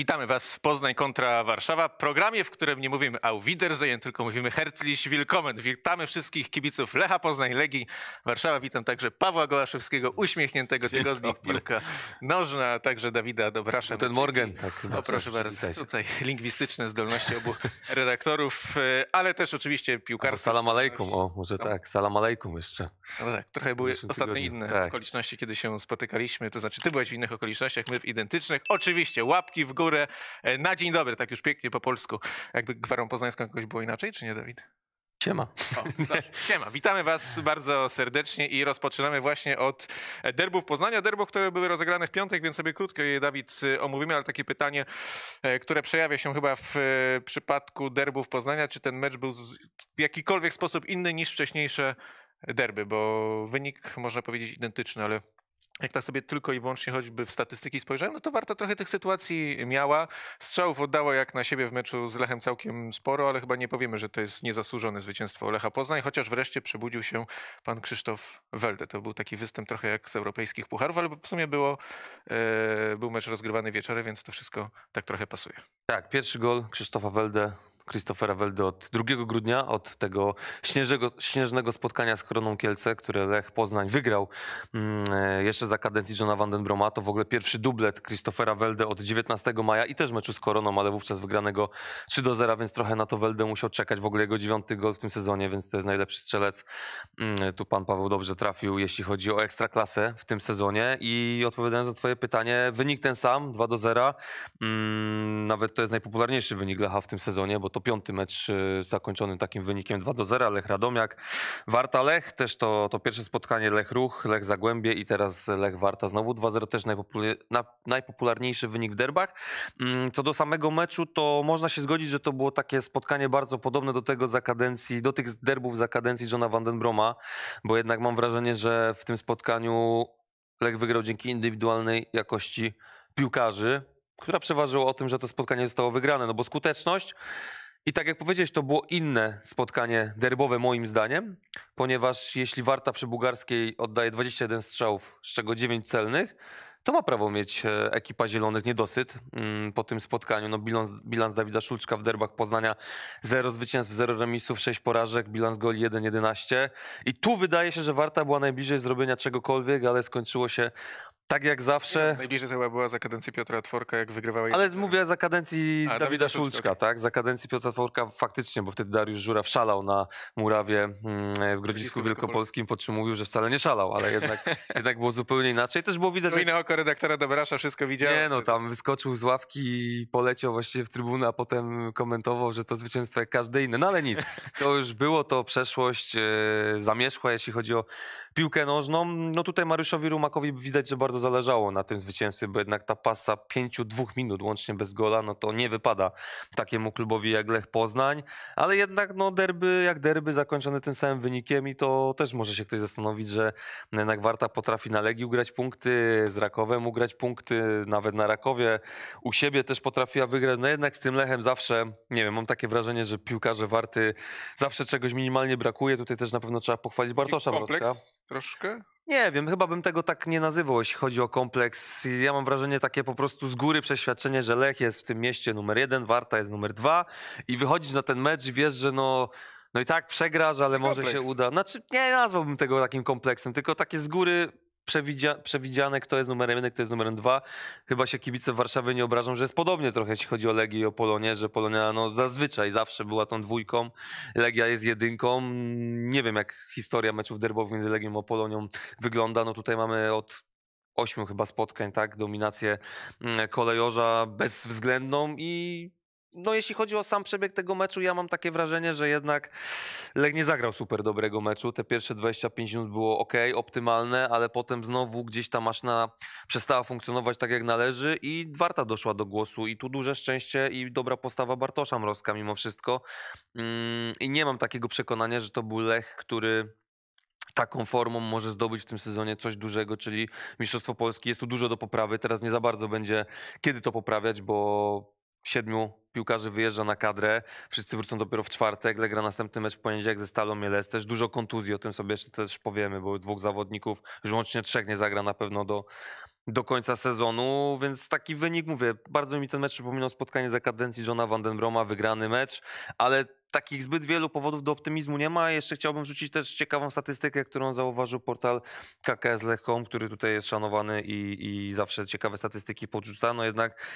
Witamy Was w Poznań kontra Warszawa, programie, w którym nie mówimy au Wiedersehen, tylko mówimy herzlich willkommen. Witamy wszystkich kibiców Lecha Poznań, Legii Warszawa. Witam także Pawła Gołaszewskiego, uśmiechniętego tygodnik piłka nożna, a także Dawida Dobrasza. Ten Morgan. Tak, o, proszę bardzo, tutaj lingwistyczne zdolności obu redaktorów, e, ale też oczywiście piłkarstwo. Salam alejkum, o może tak, salam alejkum jeszcze. No tak, trochę były ostatnio inne tak. okoliczności, kiedy się spotykaliśmy, to znaczy ty byłeś w innych okolicznościach, my w identycznych. Oczywiście łapki w górę górę. E, na dzień dobry, tak już pięknie po polsku. Jakby gwarą poznańską jakoś było inaczej, czy nie, Dawid? Siema. O, siema. Witamy Was bardzo serdecznie i rozpoczynamy właśnie od derbów Poznania. Derbów, które były rozegrane w piątek, więc sobie krótko je, Dawid, e, omówimy, ale takie pytanie, e, które przejawia się chyba w przypadku derbów Poznania. Czy ten mecz był w jakikolwiek sposób inny niż wcześniejsze derby? Bo wynik, można powiedzieć, identyczny, ale jak tak sobie tylko i wyłącznie choćby w statystyki spojrzałem, no to warto trochę tych sytuacji miała. Strzałów oddała jak na siebie w meczu z Lechem całkiem sporo, ale chyba nie powiemy, że to jest niezasłużone zwycięstwo Lecha Poznań, chociaż wreszcie przebudził się pan Krzysztof Welde. To był taki występ trochę jak z europejskich pucharów, ale w sumie było, e, był mecz rozgrywany wieczorem, więc to wszystko tak trochę pasuje. Tak, pierwszy gol Krzysztofa Welde Christophera Weldy od 2 grudnia, od tego śnieżego, śnieżnego spotkania z Koroną Kielce, które Lech Poznań wygrał mm, jeszcze za kadencji Johna Vandenbroma. To w ogóle pierwszy dublet Christophera Weldy od 19 maja i też meczu z Koroną, ale wówczas wygranego 3 do 0, więc trochę na to Weldę musiał czekać. W ogóle jego dziewiąty gol w tym sezonie, więc to jest najlepszy strzelec. Mm, tu pan Paweł dobrze trafił, jeśli chodzi o ekstraklasę w tym sezonie. I odpowiadając na twoje pytanie, wynik ten sam, 2 do 0. Mm, nawet to jest najpopularniejszy wynik Lecha w tym sezonie, bo to to piąty mecz e, zakończony takim wynikiem 2 do 0. Lech Radomiak, Warta Lech, też to, to pierwsze spotkanie Lech Ruch, Lech Zagłębie i teraz Lech Warta. Znowu 2-0 też najpopularniejszy wynik w derbach. Mm, co do samego meczu, to można się zgodzić, że to było takie spotkanie bardzo podobne do tego za kadencji, do tych derbów za kadencji Johna Vandenbroma, bo jednak mam wrażenie, że w tym spotkaniu Lech wygrał dzięki indywidualnej jakości piłkarzy, która przeważyła o tym, że to spotkanie zostało wygrane, no bo skuteczność i tak jak powiedziałeś, to było inne spotkanie derbowe moim zdaniem, ponieważ jeśli Warta przy bugarskiej oddaje 21 strzałów, z czego 9 celnych, to ma prawo mieć e, ekipa zielonych niedosyt mm, po tym spotkaniu. No bilans, bilans Dawida Szulczka w derbach Poznania 0 zwycięstw, 0 remisów, 6 porażek, bilans goli 1-11. I tu wydaje się, że Warta była najbliżej zrobienia czegokolwiek, ale skończyło się tak jak zawsze. Najbliżej to chyba była za kadencji Piotra Tworka, jak wygrywała. Ale jej... mówię za kadencji A, Dawida, Dawida Szulczka, okay. tak? Za kadencji Piotra Tworka faktycznie, bo wtedy Dariusz Żura szalał na murawie mm, w Grodzisku Wielkopolskim, po czym mówił, że wcale nie szalał, ale jednak, jednak było zupełnie inaczej. Też było widać, no że... na oko redaktora Dobrasza wszystko widział. Nie no, tam wyskoczył z ławki i poleciał właściwie w trybunę, a potem komentował, że to zwycięstwo jak każde inne. No ale nic, to już było, to przeszłość e, zamierzchła, jeśli chodzi o piłkę nożną. No tutaj Mariuszowi Rumakowi widać, że bardzo zależało na tym zwycięstwie, bo jednak ta pasa pięciu, dwóch minut łącznie bez gola, no to nie wypada takiemu klubowi jak Lech Poznań, ale jednak no derby jak derby zakończone tym samym wynikiem i to też może się ktoś zastanowić, że jednak Warta potrafi na Legii ugrać punkty, z Rakowem ugrać punkty, nawet na Rakowie u siebie też potrafiła wygrać, no jednak z tym Lechem zawsze, nie wiem, mam takie wrażenie, że piłkarze Warty zawsze czegoś minimalnie brakuje, tutaj też na pewno trzeba pochwalić Bartosza Mrozka. Troszkę? Nie wiem, chyba bym tego tak nie nazywał, jeśli chodzi o kompleks. Ja mam wrażenie takie po prostu z góry przeświadczenie, że Lech jest w tym mieście numer jeden, Warta jest numer dwa i wychodzisz na ten mecz i wiesz, że no... No i tak przegrasz, ale Kompleks. może się uda. Znaczy, nie nazwałbym tego takim kompleksem, tylko takie z góry przewidzia, przewidziane, kto jest numerem jeden, kto jest numerem dwa. Chyba się kibice Warszawy nie obrażą, że jest podobnie trochę, jeśli chodzi o Legię i o Polonię, że Polonia no, zazwyczaj zawsze była tą dwójką, Legia jest jedynką. Nie wiem, jak historia meczów derbowych między Legią a Polonią wygląda. No tutaj mamy od ośmiu chyba spotkań, tak, dominację mm, kolejorza bezwzględną i no jeśli chodzi o sam przebieg tego meczu, ja mam takie wrażenie, że jednak Leg nie zagrał super dobrego meczu. Te pierwsze 25 minut było ok, optymalne, ale potem znowu gdzieś ta maszyna przestała funkcjonować tak jak należy i Warta doszła do głosu i tu duże szczęście i dobra postawa Bartosza Mrozka mimo wszystko. Mm, I nie mam takiego przekonania, że to był Lech, który taką formą może zdobyć w tym sezonie coś dużego, czyli Mistrzostwo Polski. Jest tu dużo do poprawy. Teraz nie za bardzo będzie kiedy to poprawiać, bo siedmiu piłkarzy wyjeżdża na kadrę, wszyscy wrócą dopiero w czwartek, Legra następny mecz w poniedziałek ze Stalą Mielec, też dużo kontuzji, o tym sobie jeszcze też powiemy, bo dwóch zawodników, już łącznie trzech nie zagra na pewno do, do końca sezonu, więc taki wynik, mówię, bardzo mi ten mecz przypominał spotkanie za kadencji Johna Vandenbroma, wygrany mecz, ale takich zbyt wielu powodów do optymizmu nie ma. Jeszcze chciałbym rzucić też ciekawą statystykę, którą zauważył portal KKS który tutaj jest szanowany i, i zawsze ciekawe statystyki podrzuca. No jednak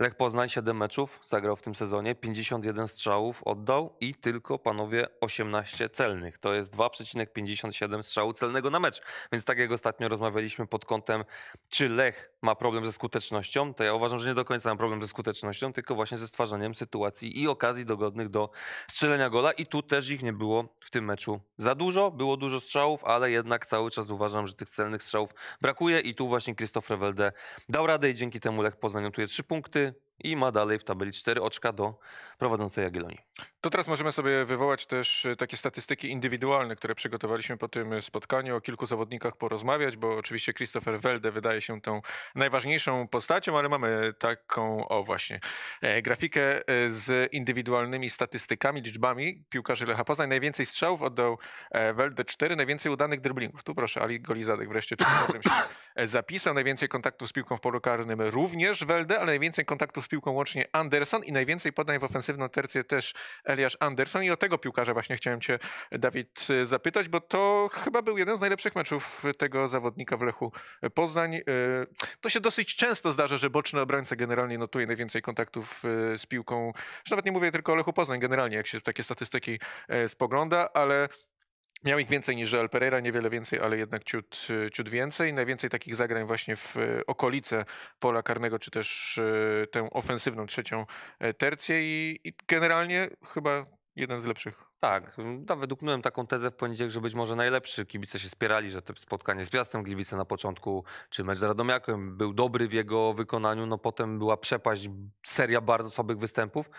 Lech Poznań 7 meczów zagrał w tym sezonie, 51 strzałów oddał i tylko panowie 18 celnych. To jest 2,57 strzału celnego na mecz. Więc tak jak ostatnio rozmawialiśmy pod kątem, czy Lech ma problem ze skutecznością, to ja uważam, że nie do końca ma problem ze skutecznością, tylko właśnie ze stwarzaniem sytuacji i okazji dogodnych do strzelenia gola. I tu też ich nie było w tym meczu za dużo. Było dużo strzałów, ale jednak cały czas uważam, że tych celnych strzałów brakuje. I tu właśnie Krzysztof Rewelde dał radę i dzięki temu Lech Poznań notuje 3 punkty. работы i ma dalej w tabeli 4 oczka do prowadzącej agiloni. To teraz możemy sobie wywołać też e, takie statystyki indywidualne, które przygotowaliśmy po tym e, spotkaniu. O kilku zawodnikach porozmawiać, bo oczywiście Christopher Welde wydaje się tą najważniejszą postacią, ale mamy taką, o właśnie, e, grafikę z indywidualnymi statystykami, liczbami piłkarzy Lecha Poznań. Najwięcej strzałów oddał Welde 4, najwięcej udanych driblingów. Tu proszę, Ali Golizadek wreszcie czymś się zapisał. Najwięcej kontaktów z piłką w polu karnym również Welde, ale najwięcej kontaktów z piłką łącznie Anderson i najwięcej podań w ofensywną tercję też Eliasz Anderson. I o tego piłkarza właśnie chciałem Cię, Dawid, zapytać, bo to chyba był jeden z najlepszych meczów tego zawodnika w Lechu Poznań. Y, to się dosyć często zdarza, że boczny obrońca generalnie notuje najwięcej kontaktów y, z piłką. Już nawet nie mówię tylko o Lechu Poznań, generalnie jak się takie statystyki y, spogląda, ale Miał ich więcej niż Joel Pereira, niewiele więcej, ale jednak ciut, ciut więcej. Najwięcej takich zagrań właśnie w e, okolice pola karnego, czy też e, tę ofensywną trzecią e, tercję i, i generalnie chyba jeden z lepszych. Tak, nawet uknąłem taką tezę w poniedziałek, że być może najlepszy. Kibice się spierali, że to spotkanie z Piastem Gliwice na początku, czy mecz z Radomiakiem był dobry w jego wykonaniu, no potem była przepaść, seria bardzo słabych występów.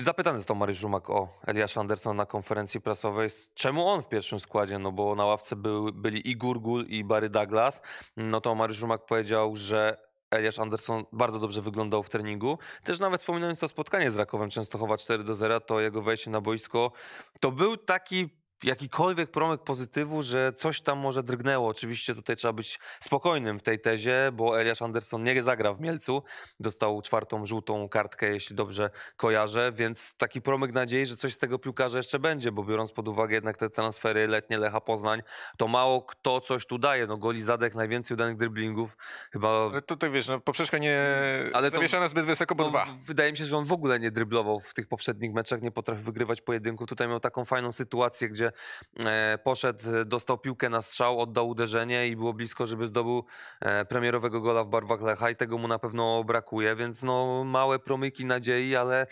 Zapytany został Mariusz Żumak o Eliasza Andersona na konferencji prasowej. Czemu on w pierwszym składzie? No bo na ławce był, byli i Gurgul i Barry Douglas. No to Mariusz Żumak powiedział, że Eliasz Anderson bardzo dobrze wyglądał w treningu. Też nawet wspominając to spotkanie z Rakowem Częstochowa 4 do 0, to jego wejście na boisko to był taki jakikolwiek promyk pozytywu, że coś tam może drgnęło. Oczywiście tutaj trzeba być spokojnym w tej tezie, bo Eliasz Anderson nie zagra w Mielcu. Dostał czwartą żółtą kartkę, jeśli dobrze kojarzę, więc taki promyk nadziei, że coś z tego piłkarza jeszcze będzie, bo biorąc pod uwagę jednak te transfery letnie Lecha Poznań, to mało kto coś tu daje. No goli zadek, najwięcej udanych driblingów chyba... Ale tutaj wiesz, no poprzeczka nie mm, Ale zawieszana to, zbyt wysoko, bo no, dwa. Wydaje mi się, że on w ogóle nie dryblował w tych poprzednich meczach, nie potrafił wygrywać pojedynku. Tutaj miał taką fajną sytuację, gdzie E, poszedł, dostał piłkę na strzał, oddał uderzenie i było blisko, żeby zdobył e, premierowego gola w barwach Lecha i tego mu na pewno brakuje, więc no małe promyki nadziei, ale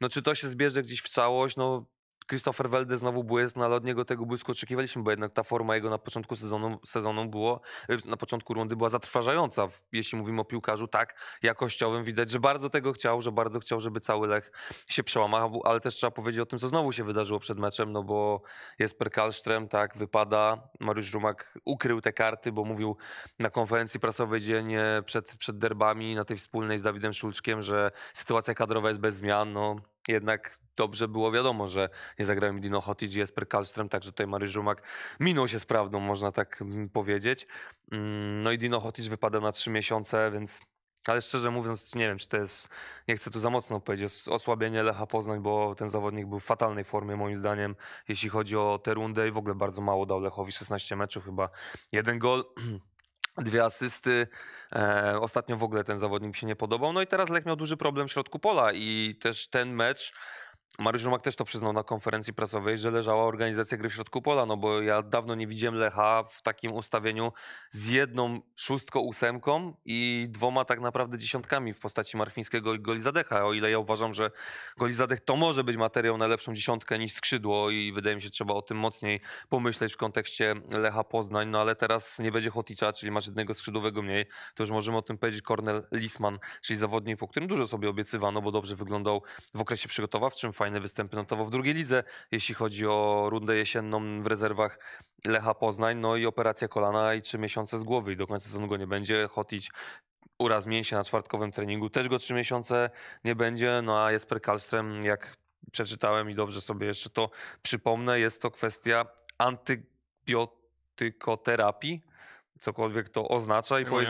no czy to się zbierze gdzieś w całość, no Christopher Welde znowu był ale od niego tego błysku oczekiwaliśmy, bo jednak ta forma jego na początku sezonu, sezonu było, y, na początku rundy była zatrważająca. Jeśli mówimy o piłkarzu tak jakościowym, widać, że bardzo tego chciał, że bardzo chciał, żeby cały Lech się przełamał, ale też trzeba powiedzieć o tym, co znowu się wydarzyło przed meczem, no bo jest Perkalsztrem, tak, wypada. Mariusz Rumak ukrył te karty, bo mówił na konferencji prasowej dzień przed, przed derbami na tej wspólnej z Dawidem Szulczkiem, że sytuacja kadrowa jest bez zmian, no jednak dobrze było wiadomo, że nie zagrałem Dino Hotic, Jesper Kalström, także tutaj Mary Żumak minął się z prawdą, można tak mm, powiedzieć. Mm, no i Dino Hotic wypada na trzy miesiące, więc ale szczerze mówiąc, nie wiem, czy to jest, nie chcę tu za mocno powiedzieć, osłabienie Lecha Poznań, bo ten zawodnik był w fatalnej formie, moim zdaniem, jeśli chodzi o tę rundę i w ogóle bardzo mało dał Lechowi, 16 meczów chyba, jeden gol. dwie asysty. E, ostatnio w ogóle ten zawodnik mi się nie podobał. No i teraz Lech miał duży problem w środku pola i też ten mecz Mariusz Rumak też to przyznał na konferencji prasowej, że leżała organizacja gry w środku pola, no bo ja dawno nie widziałem Lecha w takim ustawieniu z jedną szóstką, ósemką i dwoma tak naprawdę dziesiątkami w postaci Marfińskiego i Golizadecha. O ile ja uważam, że Golizadech to może być materiał na lepszą dziesiątkę niż skrzydło i wydaje mi się, trzeba o tym mocniej pomyśleć w kontekście Lecha Poznań, no ale teraz nie będzie Hoticza, czyli masz jednego skrzydłowego mniej, to już możemy o tym powiedzieć Kornel Lisman, czyli zawodnik, po którym dużo sobie obiecywano, bo dobrze wyglądał w okresie przygotowawczym, fajne występy notowo w drugiej lidze, jeśli chodzi o rundę jesienną w rezerwach Lecha Poznań, no i operacja kolana i trzy miesiące z głowy i do końca sezonu go nie będzie. chodzić, uraz mięśnia na czwartkowym treningu, też go trzy miesiące nie będzie, no a Jesper Kalstrem, jak przeczytałem i dobrze sobie jeszcze to przypomnę, jest to kwestia antybiotykoterapii, cokolwiek to oznacza i ja powiedz...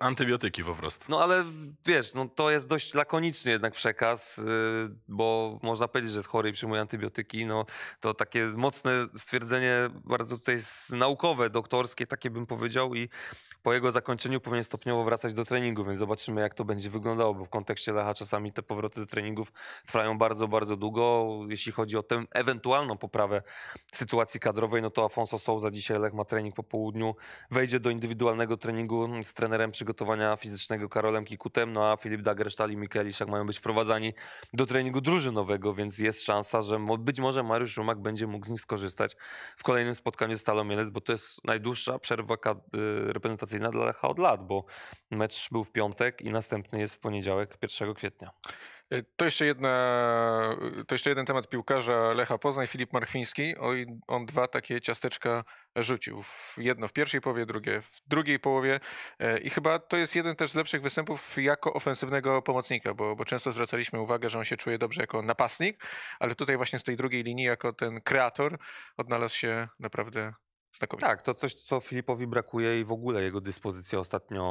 Antybiotyki po prostu. No ale wiesz, no, to jest dość lakoniczny jednak przekaz, y, bo można powiedzieć, że jest chory i przyjmuje antybiotyki. No, to takie mocne stwierdzenie, bardzo tutaj naukowe, doktorskie, takie bym powiedział i po jego zakończeniu powinien stopniowo wracać do treningu, więc zobaczymy jak to będzie wyglądało, bo w kontekście Lecha czasami te powroty do treningów trwają bardzo, bardzo długo. Jeśli chodzi o tę ewentualną poprawę sytuacji kadrowej, no to Afonso Souza dzisiaj Lech ma trening po południu, wejdzie do do indywidualnego treningu z trenerem przygotowania fizycznego Karolem Kikutem, no a Filip Dagersztal i Mikeliszak mają być wprowadzani do treningu drużynowego, więc jest szansa, że być może Mariusz Rumak będzie mógł z nich skorzystać w kolejnym spotkaniu z Stalą Mielec, bo to jest najdłuższa przerwa y, reprezentacyjna dla Lecha od lat, bo mecz był w piątek i następny jest w poniedziałek 1 kwietnia. E, to jeszcze, jedna, e, to jeszcze jeden temat piłkarza Lecha Poznań, Filip Marchwiński. On dwa takie ciasteczka rzucił. Jedno w pierwszej połowie, drugie w drugiej połowie. E, I chyba to jest jeden też z lepszych występów jako ofensywnego pomocnika, bo, bo często zwracaliśmy uwagę, że on się czuje dobrze jako napastnik, ale tutaj właśnie z tej drugiej linii, jako ten kreator, odnalazł się naprawdę tak, tak, to coś, co Filipowi brakuje i w ogóle jego dyspozycja ostatnio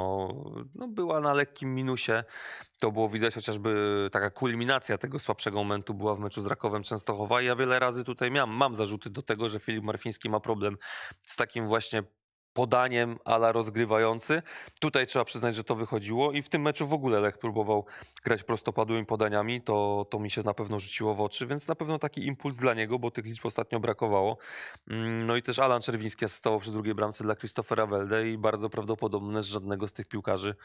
no, była na lekkim minusie. To było widać chociażby taka kulminacja tego słabszego momentu była w meczu z Rakowem Częstochowa. I ja wiele razy tutaj miałem, mam zarzuty do tego, że Filip Marfiński ma problem z takim właśnie podaniem ala rozgrywający. Tutaj trzeba przyznać, że to wychodziło i w tym meczu w ogóle Lech próbował grać prostopadłymi podaniami, to, to mi się na pewno rzuciło w oczy, więc na pewno taki impuls dla niego, bo tych liczb ostatnio brakowało. Mm, no i też Alan Czerwiński asystował przy drugiej bramce dla Christophera Welde i bardzo prawdopodobne, że żadnego z tych piłkarzy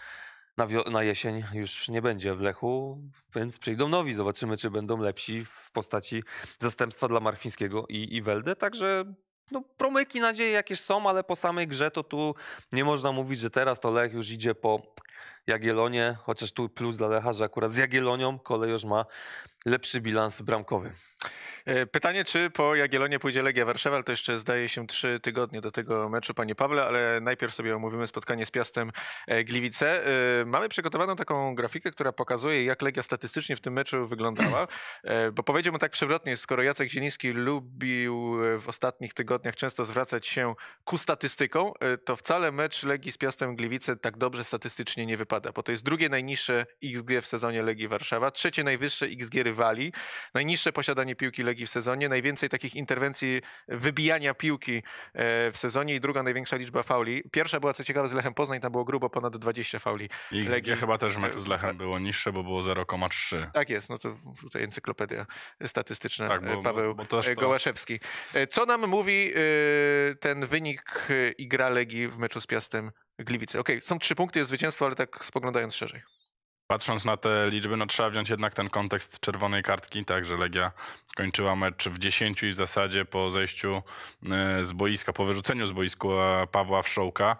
na, na, jesień już nie będzie w Lechu, więc przyjdą nowi. Zobaczymy, czy będą lepsi w postaci zastępstwa dla Marfińskiego i, i Welde. Także no, promyki nadziei jakieś są, ale po samej grze to tu nie można mówić, że teraz to Lech już idzie po Jagielonie, chociaż tu plus dla Lecha, że akurat z kolej już ma lepszy bilans bramkowy. E, pytanie, czy po Jagielonie pójdzie Legia Warszawa, to jeszcze zdaje się trzy tygodnie do tego meczu, panie Pawle, ale najpierw sobie omówimy spotkanie z Piastem e, Gliwice. E, mamy przygotowaną taką grafikę, która pokazuje, jak Legia statystycznie w tym meczu wyglądała, bo powiedziałbym tak przewrotnie, skoro Jacek Zieliński lubił w ostatnich tygodniach często zwracać się ku statystykom, to wcale mecz Legii z Piastem Gliwice tak dobrze statystycznie nie nie wypada, bo to jest drugie najniższe XG w sezonie Legii Warszawa, trzecie najwyższe XG rywali, najniższe posiadanie piłki Legii w sezonie, najwięcej takich interwencji wybijania piłki e, w sezonie i druga największa liczba fauli. Pierwsza była, co ciekawe, z Lechem Poznań, tam było grubo ponad 20 fauli. I Legii chyba też w e, meczu z Lechem tak. było niższe, bo było 0,3. Tak jest, no to tutaj encyklopedia statystyczna, tak, bo, e, Paweł bo, bo to... Gołaszewski. Co nam mówi ten wynik i gra Legii w meczu z Piastem Gliwice. Okej, okay, są trzy punkty, jest zwycięstwo, ale tak spoglądając szerzej. Patrząc na te liczby, no trzeba wziąć jednak ten kontekst czerwonej kartki, Także że Legia kończyła mecz w 10 i w zasadzie po zejściu e, z boiska, po wyrzuceniu z boisku Pawła Wszołka,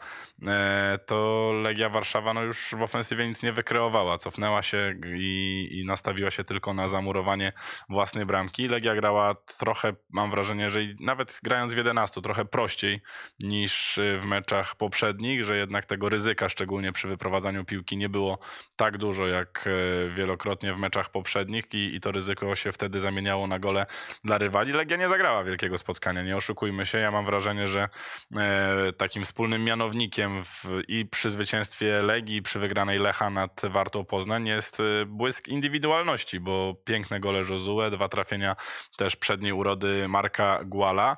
e, to Legia Warszawa no już w ofensywie nic nie wykreowała. Cofnęła się i, i nastawiła się tylko na zamurowanie własnej bramki. Legia grała trochę, mam wrażenie, że nawet grając w 11, trochę prościej niż e, w meczach poprzednich, że jednak tego ryzyka, szczególnie przy wyprowadzaniu piłki, nie było tak dużo dużo jak e, wielokrotnie w meczach poprzednich i, i to ryzyko się wtedy zamieniało na gole dla rywali. Legia nie zagrała wielkiego spotkania, nie oszukujmy się. Ja mam wrażenie, że e, takim wspólnym mianownikiem w, i przy zwycięstwie Legii, przy wygranej Lecha nad Wartą Poznań jest e, błysk indywidualności, bo piękne gole Josue, dwa trafienia też przedniej urody Marka Guala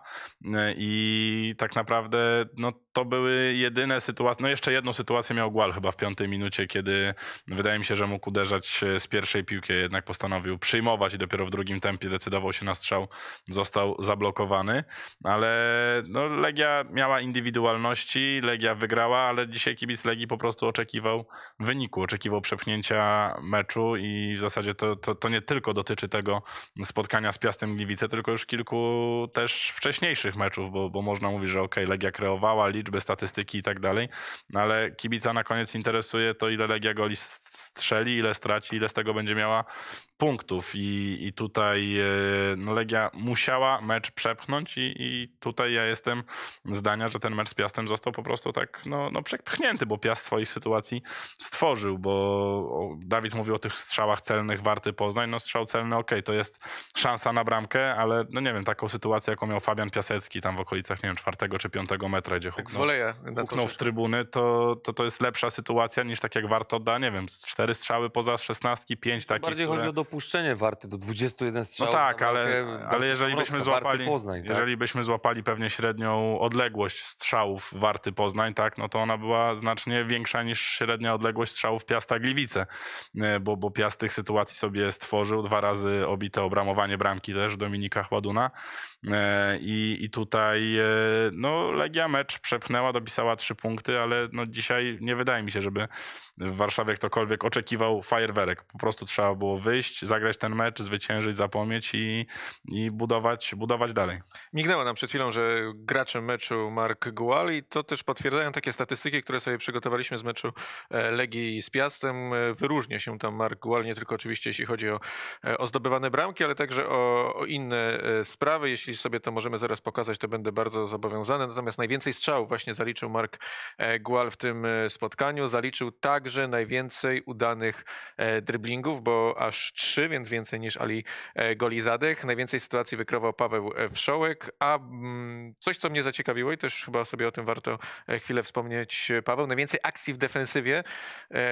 i tak naprawdę no, to były jedyne sytuacje. No jeszcze jedną sytuację miał Gual chyba w piątej minucie, kiedy wydaje mi się, że mógł uderzać e, z pierwszej piłki, jednak postanowił przyjmować i dopiero w drugim tempie decydował się na strzał, został zablokowany. Ale no, Legia miała indywidualności, Legia wygrała, ale dzisiaj kibic Legii po prostu oczekiwał wyniku, oczekiwał przepchnięcia meczu i w zasadzie to, to, to nie tylko dotyczy tego spotkania z Piastem Gliwice, tylko już kilku też wcześniejszych meczów, bo, bo można mówić, że ok, Legia kreowała, liczy liczby, statystyki i tak dalej, no ale kibica na koniec interesuje to, ile Legia goli strzeli, ile straci, ile z tego będzie miała punktów i, i tutaj e, no Legia musiała mecz przepchnąć i, i tutaj ja jestem zdania, że ten mecz z Piastem został po prostu tak no, no przepchnięty, bo Piast swoich sytuacji stworzył, bo Dawid mówił o tych strzałach celnych Warty Poznań, no strzał celny ok, to jest szansa na bramkę, ale no nie wiem, taką sytuację jaką miał Fabian Piasecki tam w okolicach nie wiem, czwartego czy piątego metra, gdzie huknął, huknął w trybuny, to, to to jest lepsza sytuacja niż tak jak Warto da, nie wiem, cztery strzały poza szesnastki, pięć takich, Bardziej które... chodzi o dopuszczenie warty do 21 no strzałów. No tak, ale, ale jeżeli byśmy złapali Poznań, tak? jeżeli byśmy złapali pewnie średnią odległość strzałów warty Poznań, tak, no to ona była znacznie większa niż średnia odległość strzałów Piasta Gliwice, e, bo, bo Piast tych sytuacji sobie stworzył, dwa razy obite obramowanie bramki też Dominika Chładuna. E, I, I tutaj e, no, Legia mecz przepchnęła, dopisała trzy punkty, ale no, dzisiaj nie wydaje mi się, żeby w Warszawie ktokolwiek oczekiwał fajerwerek. Po prostu trzeba było wyjść, zagrać ten mecz, zwyciężyć, zapomnieć i, i budować, budować dalej. Mignęło nam przed chwilą, że graczem meczu Mark Gual i to też potwierdzają takie statystyki, które sobie przygotowaliśmy z meczu e, Legii z Piastem. Wyróżnia się tam Mark Gual, nie tylko oczywiście jeśli chodzi o, o zdobywane bramki, ale także o, o inne sprawy. Jeśli sobie to możemy zaraz pokazać, to będę bardzo zobowiązany. Natomiast najwięcej strzałów właśnie zaliczył Mark e, Gual w tym e, spotkaniu. Zaliczył także najwięcej udanych e, driblingów, bo aż trzy, więc więcej niż Ali Golizadech. Najwięcej sytuacji wykrował Paweł Wszołek, a mm, coś, co mnie zaciekawiło i też chyba sobie o tym warto chwilę wspomnieć, Paweł, najwięcej akcji w defensywie.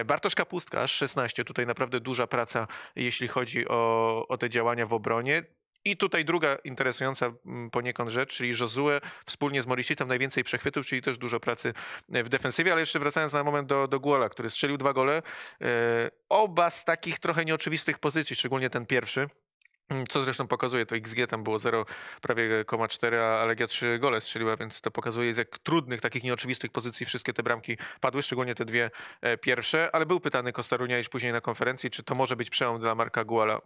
Bartosz Kapustka, aż 16. Tutaj naprawdę duża praca, jeśli chodzi o, o te działania w obronie. I tutaj druga interesująca mm, poniekąd rzecz, czyli Josue wspólnie z Morisitem najwięcej przechwytów, czyli też dużo pracy e, w defensywie, ale jeszcze wracając na moment do, do Guola, który strzelił dwa gole, e, oba z takich trochę nieoczywistych pozycji, szczególnie ten pierwszy. Mm, co zresztą pokazuje, to XG tam było 0, prawie 4, a Legia 3 gole strzeliła, więc to pokazuje z jak trudnych, takich nieoczywistych pozycji wszystkie te bramki padły, szczególnie te dwie e, pierwsze, ale był pytany Kostarunia już później na konferencji, czy to może być przełom dla Marka Guala.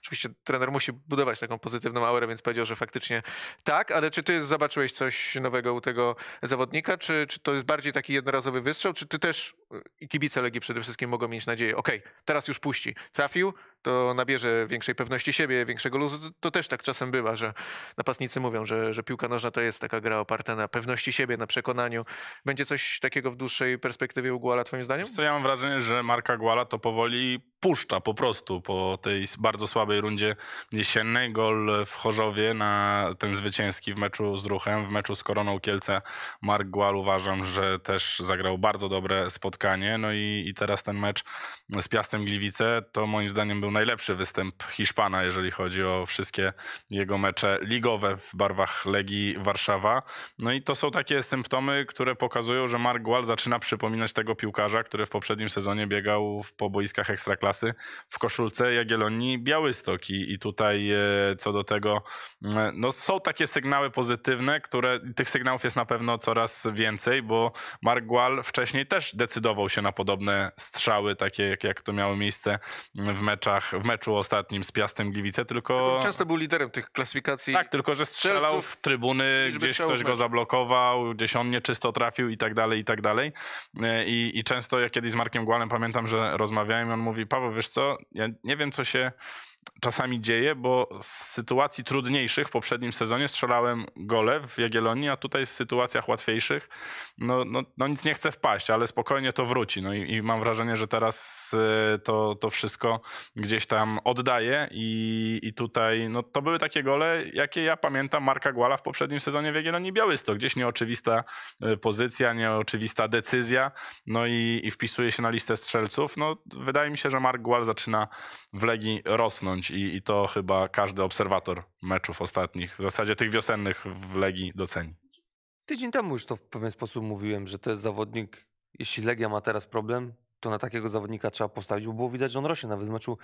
Oczywiście trener musi budować taką pozytywną aurę, więc powiedział, że faktycznie tak, ale czy ty zobaczyłeś coś nowego u tego zawodnika, czy, czy to jest bardziej taki jednorazowy wystrzał, czy ty też i kibice Legii przede wszystkim mogą mieć nadzieję, okej, okay, teraz już puści. Trafił, to nabierze większej pewności siebie, większego luzu. To też tak czasem bywa, że napastnicy mówią, że, że piłka nożna to jest taka gra oparta na pewności siebie, na przekonaniu. Będzie coś takiego w dłuższej perspektywie u Guala, twoim zdaniem? co, ja mam wrażenie, że Marka Guala to powoli puszcza po prostu po tej bardzo słabej rundzie jesiennej. Gol w Chorzowie na ten zwycięski w meczu z Ruchem, w meczu z Koroną Kielce. Mark Gual uważam, że też zagrał bardzo dobre spotkanie spotkanie. No i, i teraz ten mecz z Piastem Gliwice to moim zdaniem był najlepszy występ Hiszpana, jeżeli chodzi o wszystkie jego mecze ligowe w barwach Legii Warszawa. No i to są takie symptomy, które pokazują, że Mark Gual zaczyna przypominać tego piłkarza, który w poprzednim sezonie biegał po boiskach Ekstraklasy w koszulce Jagiellonii Białystok. I, i tutaj e, co do tego, e, no są takie sygnały pozytywne, które tych sygnałów jest na pewno coraz więcej, bo Mark Gual wcześniej też decydował decydował się na podobne strzały, takie jak, jak to miało miejsce w meczach, w meczu ostatnim z Piastem Gliwice, tylko... Często był liderem tych klasyfikacji. Tak, tylko że strzelał w trybuny, gdzieś ktoś go zablokował, gdzieś on nieczysto trafił i tak dalej, i tak dalej. E, I, i często ja kiedyś z Markiem Gualem pamiętam, że rozmawiałem i on mówi, Paweł, wiesz co, ja nie wiem co się czasami dzieje, bo z sytuacji trudniejszych w poprzednim sezonie strzelałem gole w Jagiellonii, a tutaj w sytuacjach łatwiejszych no, no, no nic nie chcę wpaść, ale spokojnie to wróci. No i, i mam wrażenie, że teraz y, to, to wszystko gdzieś tam oddaje i, i tutaj no, to były takie gole, jakie ja pamiętam Marka Guala w poprzednim sezonie w Jagiellonii Białystok. Gdzieś nieoczywista y, pozycja, nieoczywista decyzja, no i, i wpisuje się na listę strzelców. No, wydaje mi się, że Mark Gual zaczyna w Legii rosnąć wyciągnąć i, i to chyba każdy obserwator meczów ostatnich, w zasadzie tych wiosennych w Legii doceni. Tydzień temu już to w pewien sposób mówiłem, że to jest zawodnik, jeśli Legia ma teraz problem, to na takiego zawodnika trzeba postawić, bo było widać, że on rośnie. Nawet w meczu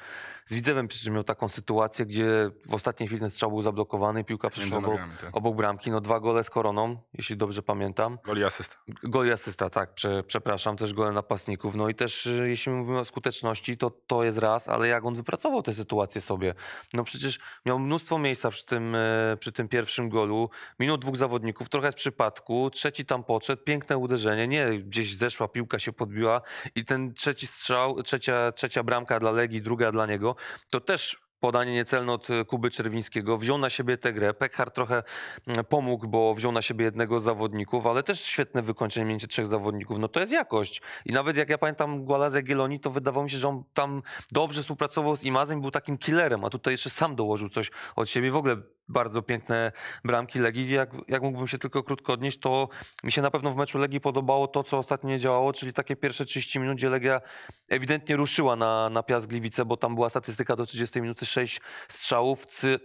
z Widzewem przecież miał taką sytuację, gdzie w ostatniej chwili ten strzał był zablokowany, piłka przyszła obok, tak. obok, bramki. No dwa gole z koroną, jeśli dobrze pamiętam. Goli asysta. Goli asysta, tak, prze, przepraszam, też gole napastników. No i też y, jeśli mówimy o skuteczności, to to jest raz, ale jak on wypracował tę sytuację sobie? No przecież miał mnóstwo miejsca przy tym, y, przy tym pierwszym golu, minął dwóch zawodników, trochę z przypadku, trzeci tam podszedł, piękne uderzenie, nie, gdzieś zeszła, piłka się podbiła i ten trzeci strzał, trzecia, trzecia bramka dla Legii, druga dla niego, to też podanie niecelne od e, Kuby Czerwińskiego. Wziął na siebie tę grę. Pekhar trochę mm, pomógł, bo wziął na siebie jednego z zawodników, ale też świetne wykończenie między trzech zawodników. No to jest jakość. I nawet jak ja pamiętam Gualazę Gieloni, to wydawało mi się, że on tam dobrze współpracował z Imazem, był takim killerem, a tutaj jeszcze sam dołożył coś od siebie. W ogóle bardzo piękne bramki Legii. Jak, jak mógłbym się tylko krótko odnieść, to mi się na pewno w meczu Legii podobało to, co ostatnio nie działało, czyli takie pierwsze 30 minut, gdzie Legia ewidentnie ruszyła na, na Piast Gliwice, bo tam była statystyka do 30 minuty 6 strzałów,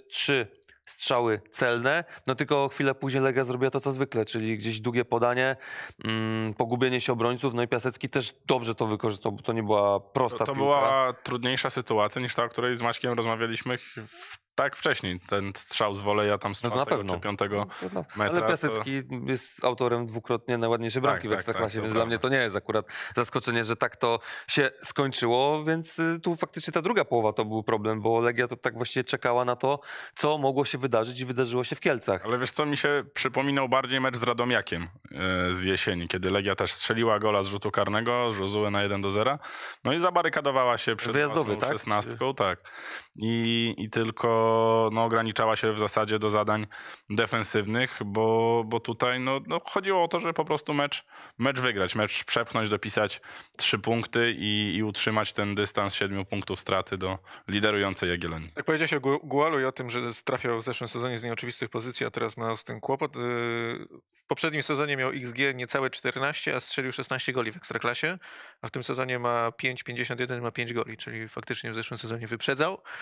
3 strzały celne, no tylko chwilę później Legia zrobiła to co zwykle, czyli gdzieś długie podanie, mm, pogubienie się obrońców, no i Piasecki też dobrze to wykorzystał, bo to nie była prosta no To, to była trudniejsza sytuacja niż ta, o której z Maćkiem rozmawialiśmy w tak, wcześniej. Ten strzał z woleja tam z no czwartego no czy piątego no, metra. Ale Piasecki to... jest autorem dwukrotnie najładniejszej tak, bramki tak, w Ekstraklasie, tak, więc dla mnie to nie jest akurat zaskoczenie, że tak to się skończyło, więc y, tu faktycznie ta druga połowa to był problem, bo Legia to tak właściwie czekała na to, co mogło się wydarzyć i wydarzyło się w Kielcach. Ale wiesz co, mi się przypominał bardziej mecz z Radomiakiem y, z jesieni, kiedy Legia też strzeliła gola z rzutu karnego, Żozue na 1 do 0, no i zabarykadowała się przed tak? 16, tak i, i tylko no, ograniczała się w zasadzie do zadań defensywnych, bo, bo tutaj no, no, chodziło o to, żeby po prostu mecz, mecz wygrać, mecz przepchnąć, dopisać trzy punkty i, i utrzymać ten dystans siedmiu punktów straty do liderującej Jagiellonii. Jak powiedziałeś o Gualu i o tym, że trafiał w zeszłym sezonie z nieoczywistych pozycji, a teraz ma z tym kłopot. Y, w poprzednim sezonie miał XG niecałe 14, a strzelił 16 goli w Ekstraklasie, a w tym sezonie ma 5,51, ma 5 goli, czyli faktycznie w zeszłym sezonie wyprzedzał.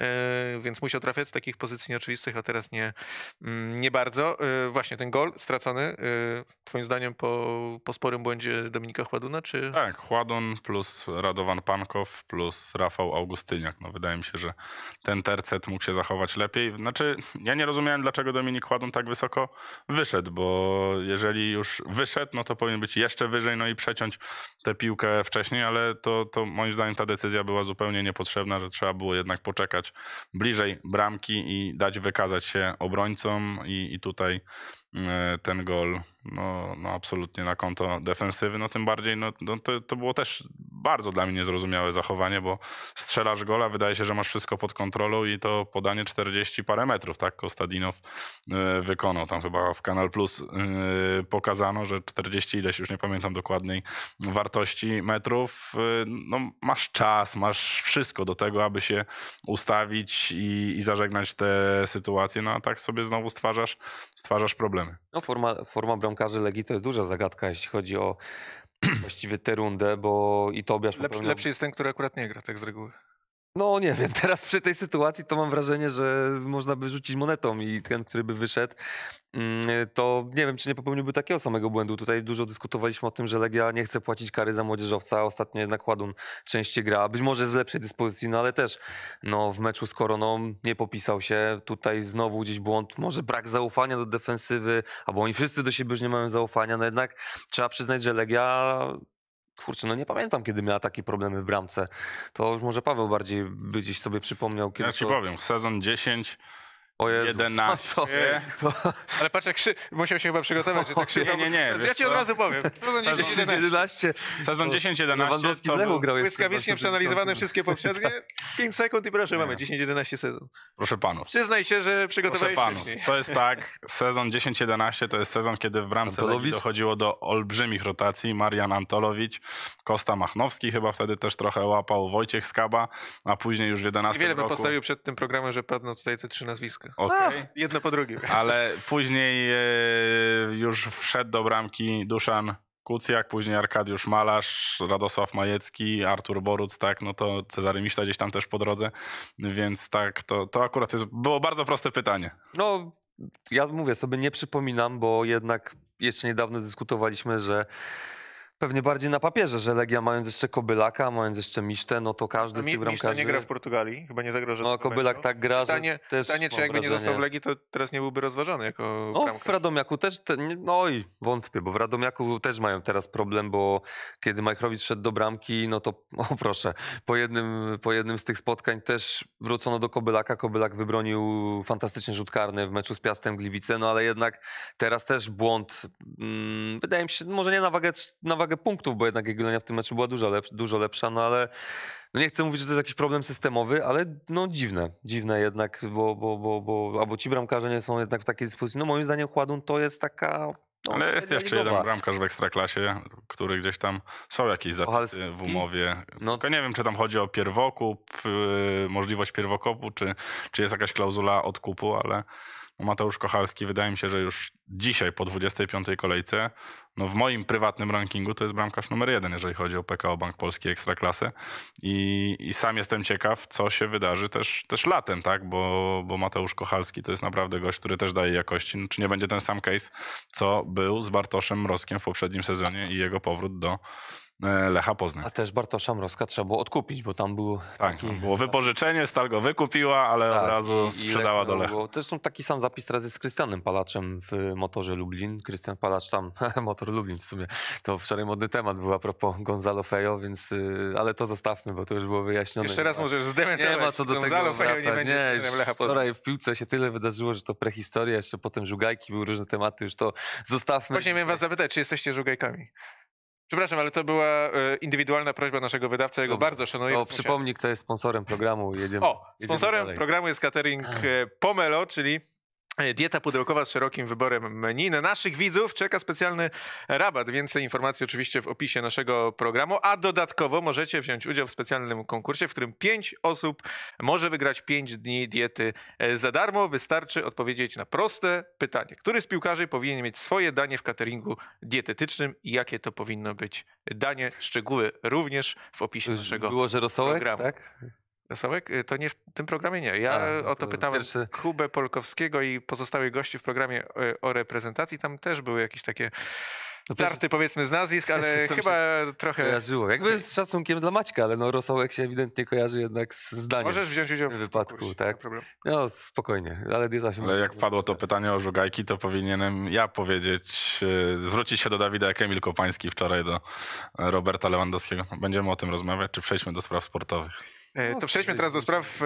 E, więc musiał trafiać z takich pozycji nieoczywistych, a teraz nie, mm, nie bardzo. E, właśnie ten gol stracony, e, twoim zdaniem po, po sporym błędzie Dominika Chładuna, czy... Tak, Chładun plus Radowan Pankow plus Rafał Augustyniak. No wydaje mi się, że ten tercet mógł się zachować lepiej. Znaczy, ja nie rozumiałem, dlaczego Dominik Chładun tak wysoko wyszedł, bo jeżeli już wyszedł, no to powinien być jeszcze wyżej, no i przeciąć tę piłkę wcześniej, ale to, to moim zdaniem ta decyzja była zupełnie niepotrzebna, że trzeba było jednak poczekać bliżej bramki i dać wykazać się obrońcom i, i tutaj E, ten gol no, no absolutnie na konto defensywy, no tym bardziej no, no to, to było też bardzo dla mnie niezrozumiałe zachowanie, bo strzelasz gola, wydaje się, że masz wszystko pod kontrolą i to podanie 40 parę metrów, tak? Kostadinow e, wykonał, tam chyba w Kanal Plus e, pokazano, że 40 ileś, już nie pamiętam dokładnej wartości metrów, no masz czas, masz wszystko do tego, aby się ustawić i, i zażegnać te sytuacje, no a tak sobie znowu stwarzasz, stwarzasz problem problemy. No forma, forma bramkarzy Legii to jest duża zagadka, jeśli chodzi o właściwie tę rundę, bo i Tobiasz... Lepszy, lepszy jest ten, który akurat nie gra, tak z reguły. No nie wiem, teraz przy tej sytuacji to mam wrażenie, że można by rzucić monetą i ten, który by wyszedł, mm, to nie wiem, czy nie popełniłby takiego samego błędu. Tutaj dużo dyskutowaliśmy o tym, że Legia nie chce płacić kary za młodzieżowca, ostatnio jednak Ładun częściej gra, być może jest w lepszej dyspozycji, no ale też no, w meczu z Koroną nie popisał się, tutaj znowu gdzieś błąd, może brak zaufania do defensywy, albo oni wszyscy do siebie już nie mają zaufania, no jednak trzeba przyznać, że Legia Kurczę, no nie pamiętam, kiedy miała takie problemy w bramce. To już może Paweł bardziej by gdzieś sobie przypomniał. Kiedy ja ci to... powiem, sezon 10 o Jezu, 11. No to, to... Ale patrz, jak krzy... musiał się chyba przygotować, że tak krzyknął. Nie, nie, nie. Ja ci od razu powiem. Sezon 10-11. Sezon 10-11. Lewandowski to był... Błyskawicznie przeanalizowane wszystkie poprzednie. 5 sekund i proszę, nie. mamy 10-11 sezon. Proszę panów. Przyznaj się, że przygotowałeś proszę panów. Wcześniej. To jest tak, sezon 10-11 to jest sezon, kiedy w bramce Legii dochodziło do olbrzymich rotacji. Marian Antolowicz, Kosta Machnowski chyba wtedy też trochę łapał, Wojciech Skaba, a później już w 11 I wiele roku... bym postawił przed tym programem, że padną tutaj te trzy nazwiska. Ok, Okay. A, jedno po drugim. Ale później e, już wszedł do bramki Duszan Kucjak, później Arkadiusz Malarz, Radosław Majecki, Artur Boruc, tak, no to Cezary Miszta gdzieś tam też po drodze, więc tak, to, to akurat jest, było bardzo proste pytanie. No, ja mówię, sobie nie przypominam, bo jednak jeszcze niedawno dyskutowaliśmy, że Pewnie bardziej na papierze, że Legia mając jeszcze Kobylaka, mając jeszcze Misztę, no to każdy z tych Mi, bramkarzy... nie gra w Portugalii, chyba nie zagrożony. No Kobylak tak gra, że też czy jakby wrażenie... nie został w Legii, to teraz nie byłby rozważany jako No bramkarz. w Radomiaku też, no i wątpię, bo w Radomiaku też mają teraz problem, bo kiedy Majchrowicz szedł do bramki, no to, o proszę, po jednym, po jednym z tych spotkań też wrócono do Kobylaka, Kobylak wybronił fantastycznie rzut karny w meczu z Piastem Gliwice, no ale jednak teraz też błąd, hmm, wydaje mi się, może nie na wagę, na wagę punktów, bo jednak Jagiellonia w tym meczu była dużo, lepsza, dużo lepsza, no ale no nie chcę mówić, że to jest jakiś problem systemowy, ale no dziwne, dziwne jednak, bo, bo, bo, bo albo ci bramkarze nie są jednak w takiej dyspozycji. No moim zdaniem Chładun to jest taka no, Ale jest jeszcze ligowa. jeden bramkarz w Ekstraklasie, który gdzieś tam są jakieś zapisy w umowie. No. Tylko nie wiem, czy tam chodzi o pierwokup, y, możliwość pierwokopu, czy, czy jest jakaś klauzula odkupu, ale Mateusz Kochalski wydaje mi się, że już dzisiaj po 25 kolejce, no w moim prywatnym rankingu to jest bramkarz numer jeden, jeżeli chodzi o PKO Bank Polski Ekstraklasy. I, i sam jestem ciekaw, co się wydarzy też, też latem, tak? Bo, bo Mateusz Kochalski to jest naprawdę gość, który też daje jakości. No, czy nie będzie ten sam case, co był z Bartoszem Mrozkiem w poprzednim sezonie i jego powrót do E, Lecha Poznań. A też Bartosza Mrozka trzeba było odkupić, bo tam był tak, taki... było wypożyczenie, Stal go wykupiła, ale tak, od razu i, sprzedała i do Lecha. Było. są taki sam zapis teraz jest z Krystianem Palaczem w motorze Lublin. Krystian Palacz tam, motor Lublin w sumie, to wczoraj modny temat był a propos Gonzalo Fejo, więc y, ale to zostawmy, bo to już było wyjaśnione. Jeszcze raz możesz zdementować. Nie ma co do Gonzalo tego wracać. Nie, będzie nie Lecha wczoraj w piłce się tyle wydarzyło, że to prehistoria, jeszcze potem żugajki, były różne tematy, już to zostawmy. Właśnie miałem was zapytać, czy jesteście żugajkami? Przepraszam, ale to była e, indywidualna prośba naszego wydawcy, ja go bardzo szanuję. O, przypomnij, kto jest sponsorem programu. Jedziemy, o, sponsorem jedziemy programu jest catering e, Pomelo, czyli E, dieta pudełkowa z szerokim wyborem menu. Na naszych widzów czeka specjalny rabat. Więcej informacji oczywiście w opisie naszego programu, a dodatkowo możecie wziąć udział w specjalnym konkursie, w którym pięć osób może wygrać pięć dni diety e, za darmo. Wystarczy odpowiedzieć na proste pytanie. Który z piłkarzy powinien mieć swoje danie w cateringu dietetycznym i jakie to powinno być danie? Szczegóły również w opisie naszego Było, że rosołek, programu. Tak? Rosołek? Y, to nie w tym programie nie. Ja A, y, no o to, to pytałem pierwszy... Kubę Polkowskiego i pozostałych gości w programie y, o reprezentacji. Tam też były jakieś takie no powiedzmy z nazwisk, ale chyba trochę... Kojarzyło. Jakby z szacunkiem dla Maćka, ale no Rosołek się ewidentnie kojarzy jednak z zdaniem. Możesz wziąć udział w wypadku, tak? Problem. No spokojnie, ale nie się... Ale jak padło to tak. pytanie o żugajki, to powinienem ja powiedzieć, zwrócić się do Dawida jak Emil Kopański wczoraj do Roberta Lewandowskiego. Będziemy o tym rozmawiać, czy przejdźmy do spraw sportowych. E, to no, przejdźmy teraz do spraw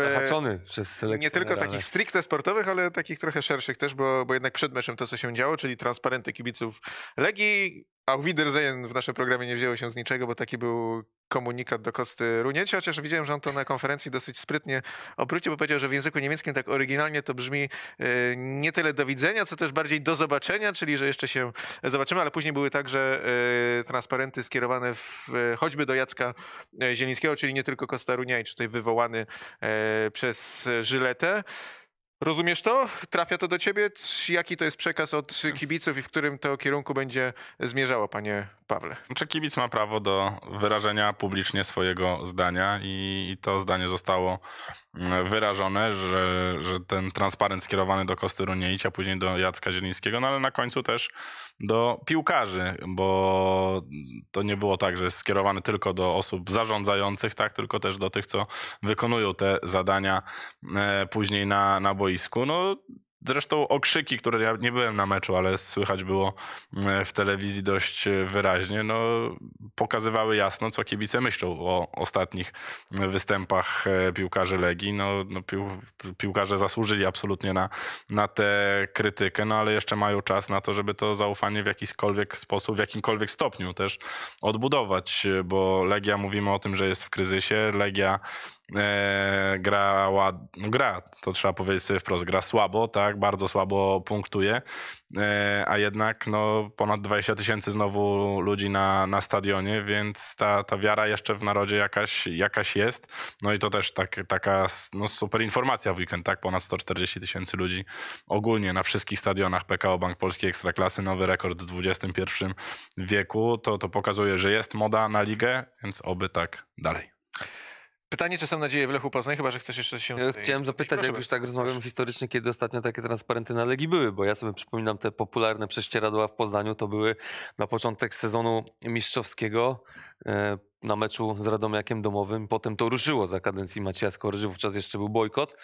e, nie tylko takich stricte sportowych, ale takich trochę szerszych też, bo, bo jednak przed meczem to, co się działo, czyli transparenty kibiców Legii, Auwidersehen w naszym programie nie wzięło się z niczego, bo taki był komunikat do Kosty Runięcia. chociaż widziałem, że on to na konferencji dosyć sprytnie obrócił, bo powiedział, że w języku niemieckim tak oryginalnie to brzmi e, nie tyle do widzenia, co też bardziej do zobaczenia, czyli że jeszcze się zobaczymy, ale później były także e, transparenty skierowane w, choćby do Jacka e, Zielińskiego, czyli nie tylko Kosta i tutaj wywołany przez Żyletę. Rozumiesz to? Trafia to do ciebie? Jaki to jest przekaz od kibiców i w którym to kierunku będzie zmierzało, panie Pawle? Czy znaczy, kibic ma prawo do wyrażenia publicznie swojego zdania i to zdanie zostało wyrażone, że, że ten transparent skierowany do Kosty Runiejcia, później do Jacka Zielińskiego, no ale na końcu też do piłkarzy, bo to nie było tak, że jest skierowany tylko do osób zarządzających, tak, tylko też do tych, co wykonują te zadania e, później na, na boisku. No Zresztą okrzyki, które ja nie byłem na meczu, ale słychać było mm, w telewizji dość e, wyraźnie, no, pokazywały jasno, co kibice myślą o ostatnich występach e, piłkarzy Legii. No, no pił, piłkarze zasłużyli absolutnie na, na tę krytykę, no ale jeszcze mają czas na to, żeby to zaufanie w jakikolwiek sposób, w jakimkolwiek stopniu też odbudować, e, bo Legia, mówimy o tym, że jest w kryzysie, Legia e, grała, no gra, to trzeba powiedzieć sobie wprost, gra słabo, tak, bardzo słabo punktuje, e, a jednak no, ponad 20 tysięcy znowu ludzi na, na stadionie, więc ta, ta wiara jeszcze w narodzie jakaś, jakaś jest. No i to też tak, taka no, super informacja w weekend, tak, ponad 140 tysięcy ludzi ogólnie na wszystkich stadionach PKO Bank Polski Ekstraklasy, nowy rekord w XXI wieku, to, to pokazuje, że jest moda na ligę, więc oby tak dalej. Pytanie, czy są nadzieje w Lechu Poznań, chyba że chcesz jeszcze się... Ja chciałem zapytać, jak już tak rozmawiamy historycznie, kiedy ostatnio takie transparenty na Legii były, bo ja sobie przypominam te popularne prześcieradła w Poznaniu, to były na początek sezonu mistrzowskiego e, na meczu z Radomiakiem domowym, potem to ruszyło za kadencji Macieja Skorży, wówczas jeszcze był bojkot.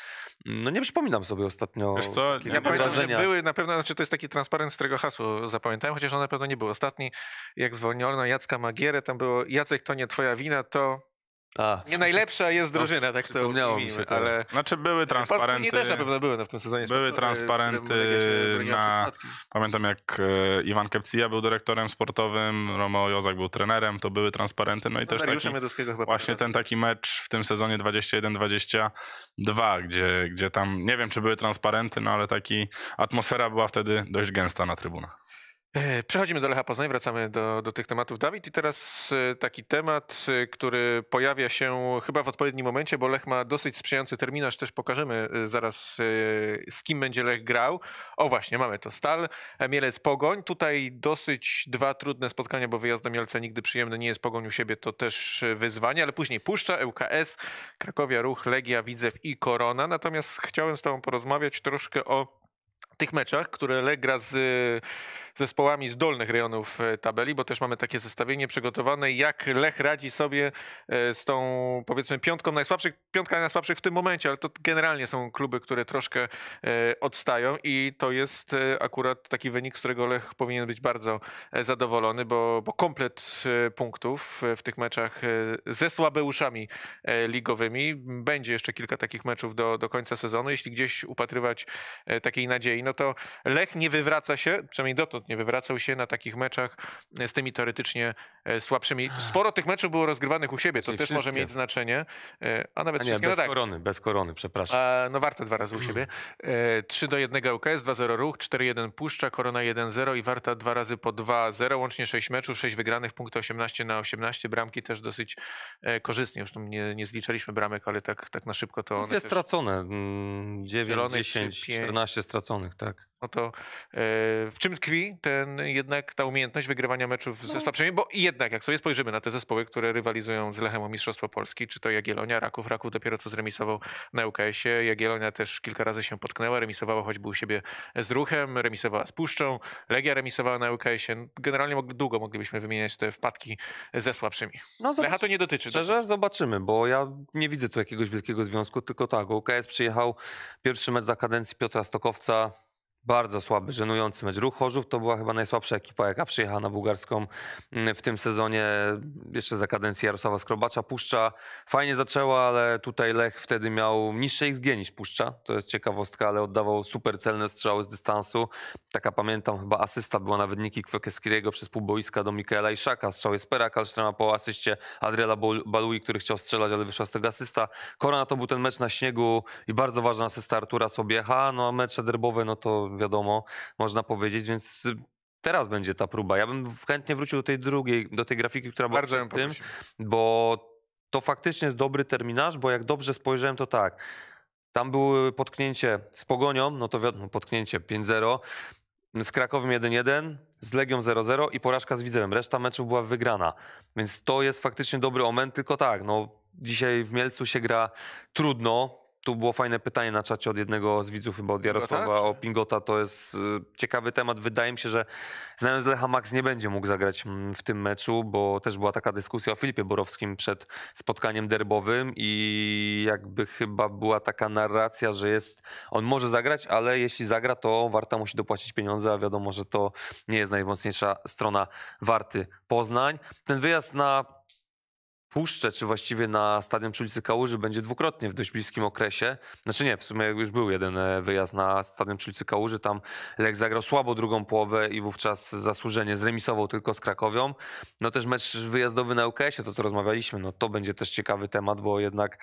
No nie przypominam sobie ostatnio Wiesz co, ja pamiętam, że były na pewno, znaczy to jest taki transparent, z którego hasło zapamiętałem, chociaż on na pewno nie był ostatni, jak zwolniono Jacka Magierę, tam było Jacek, to nie twoja wina, to tak. Nie najlepsza jest no, drużyna, no, tak to umijmy, ale... Znaczy były transparenty... Nie też na pewno były no, w tym sezonie. Były transparenty na... Pamiętam jak e, Iwan Kepcija był dyrektorem sportowym, Romo Jozak był trenerem, to były transparenty, no i no, też taki... Właśnie ten taki mecz w tym sezonie 21-22, gdzie, gdzie tam, nie wiem czy były transparenty, no ale taki... Atmosfera była wtedy dość gęsta na trybunach. E, przechodzimy do Lecha Poznań, wracamy do, do tych tematów, Dawid. I teraz e, taki temat, e, który pojawia się chyba w odpowiednim momencie, bo Lech ma dosyć sprzyjający terminarz, też pokażemy zaraz z kim będzie Lech grał. O właśnie, mamy to Stal, Mielec, Pogoń. Tutaj dosyć dwa trudne spotkania, bo wyjazd do Mielca nigdy przyjemny nie jest, Pogoń u siebie to też wyzwanie, ale później Puszcza, ŁKS, Krakowia, Ruch, Legia, Widzew i Korona. Natomiast chciałem z tobą porozmawiać troszkę o tych meczach, które legra z e, zespołami z dolnych rejonów e, tabeli, bo też mamy takie zestawienie przygotowane, jak Lech radzi sobie e, z tą powiedzmy piątką najsłabszych, piątka najsłabszych w tym momencie, ale to generalnie są kluby, które troszkę odstają i to jest akurat taki wynik, z którego Lech powinien być bardzo zadowolony, bo, bo komplet punktów w tych meczach ze słabeuszami ligowymi. Będzie jeszcze kilka takich meczów do, do końca sezonu, jeśli gdzieś upatrywać takiej nadziei no to Lech nie wywraca się, przynajmniej dotąd nie wywracał się na takich meczach e, z tymi teoretycznie e, słabszymi. Sporo tych meczów było rozgrywanych u siebie, to Czyli też wszystkie. może mieć znaczenie. E, a nawet a nie, wszystkie, no bez no tak. korony, bez korony, przepraszam. A, no warta dwa razy u siebie. 3 do 1 UKS, 2-0 Ruch, 4-1 Puszcza, Korona 1-0 i Warta dwa razy po 2-0, łącznie 6 meczów, 6 wygranych, punkty 18 na 18, bramki też dosyć korzystnie. Już nie, nie zliczaliśmy bramek, ale tak, tak na szybko to one Dwie stracone, 9, 10, 14 straconych tak, tak. No to e, w czym tkwi ten jednak ta umiejętność wygrywania meczów no. ze słabszymi? Bo jednak, jak sobie spojrzymy na te zespoły, które rywalizują z Lechem o Mistrzostwo Polski, czy to Jagiellonia, Raków, Raków dopiero co zremisował na UKS-ie, Jagiellonia też kilka razy się potknęła, remisowała choćby u siebie z Ruchem, remisowała z Puszczą, Legia remisowała na UKS-ie. Generalnie długo moglibyśmy wymieniać te wpadki ze słabszymi. No, Lecha to nie dotyczy. Szczerze tak? zobaczymy, bo ja nie widzę tu jakiegoś wielkiego związku, tylko tak, UKS przyjechał pierwszy mecz za kadencji Piotra Stokowca, bardzo słaby, żenujący mecz. Ruch Chorzów to była chyba najsłabsza ekipa, jaka przyjechała na bułgarską mm, w tym sezonie. Jeszcze za kadencji Jarosława Skrobacza. Puszcza fajnie zaczęła, ale tutaj Lech wtedy miał niższe XG niż Puszcza. To jest ciekawostka, ale oddawał super celne strzały z dystansu. Taka pamiętam, chyba asysta była na wyniki Kwekeskiriego przez pół boiska do Mikaela Iszaka. Strzał jest Pera Kalsztrama po asyście Adriela Balui, który chciał strzelać, ale wyszła z tego asysta. Korona to był ten mecz na śniegu i bardzo ważna asysta Artura Sobiecha. No a mecze derbowe, no to wiadomo, można powiedzieć, więc teraz będzie ta próba. Ja bym chętnie wrócił do tej drugiej, do tej grafiki, która była Bardzo przed tym, bo to faktycznie jest dobry terminarz, bo jak dobrze spojrzałem, to tak. Tam były potknięcie z Pogonią, no to wiadomo, potknięcie 5-0, z Krakowem 1-1, z Legią 0-0 i porażka z Widzewem. Reszta meczów była wygrana, więc to jest faktycznie dobry moment, tylko tak, no dzisiaj w Mielcu się gra trudno, tu było fajne pytanie na czacie od jednego z widzów, chyba od Jarosława Pingota, o Pingota. To jest y, ciekawy temat. Wydaje mi się, że znając Lecha Max nie będzie mógł zagrać mm, w tym meczu, bo też była taka dyskusja o Filipie Borowskim przed spotkaniem derbowym i jakby chyba była taka narracja, że jest, on może zagrać, ale jeśli zagra, to Warta musi dopłacić pieniądze, a wiadomo, że to nie jest najmocniejsza strona Warty Poznań. Ten wyjazd na puszczę, czy właściwie na stadion przy ulicy Kałuży będzie dwukrotnie w dość bliskim okresie. Znaczy nie, w sumie już był jeden e, wyjazd na stadion przy ulicy Kałuży, tam Lech zagrał słabo drugą połowę i wówczas zasłużenie zremisował tylko z Krakowią. No też mecz wyjazdowy na UKS-ie, to co rozmawialiśmy, no to będzie też ciekawy temat, bo jednak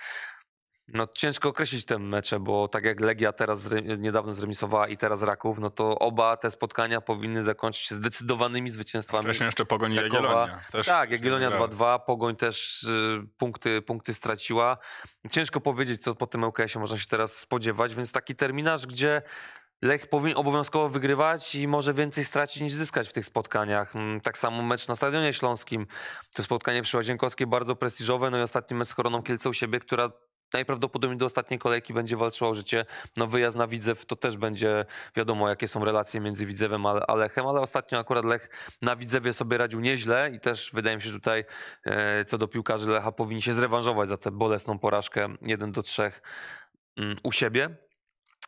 no ciężko określić te mecze, bo tak jak Legia teraz niedawno zremisowała i teraz Raków, no to oba te spotkania powinny zakończyć się zdecydowanymi zwycięstwami. Wcześniej jeszcze Pogoń i Jagiellonia. Też tak, Jagiellonia 2-2, Pogoń też y, punkty, punkty straciła. Ciężko powiedzieć, co po tym ŁKS-ie można się teraz spodziewać, więc taki terminarz, gdzie Lech powinien obowiązkowo wygrywać i może więcej stracić niż zyskać w tych spotkaniach. Mm, tak samo mecz na Stadionie Śląskim. To spotkanie przy Łazienkowskiej bardzo prestiżowe, no i ostatni mecz z Koroną Kielce u siebie, która najprawdopodobniej do ostatniej kolejki będzie walczyło o życie. No wyjazd na Widzew to też będzie wiadomo, jakie są relacje między Widzewem a Lechem, ale ostatnio akurat Lech na Widzewie sobie radził nieźle i też wydaje mi się tutaj e, co do piłkarzy Lecha powinni się zrewanżować za tę bolesną porażkę 1 do 3 mm, u siebie.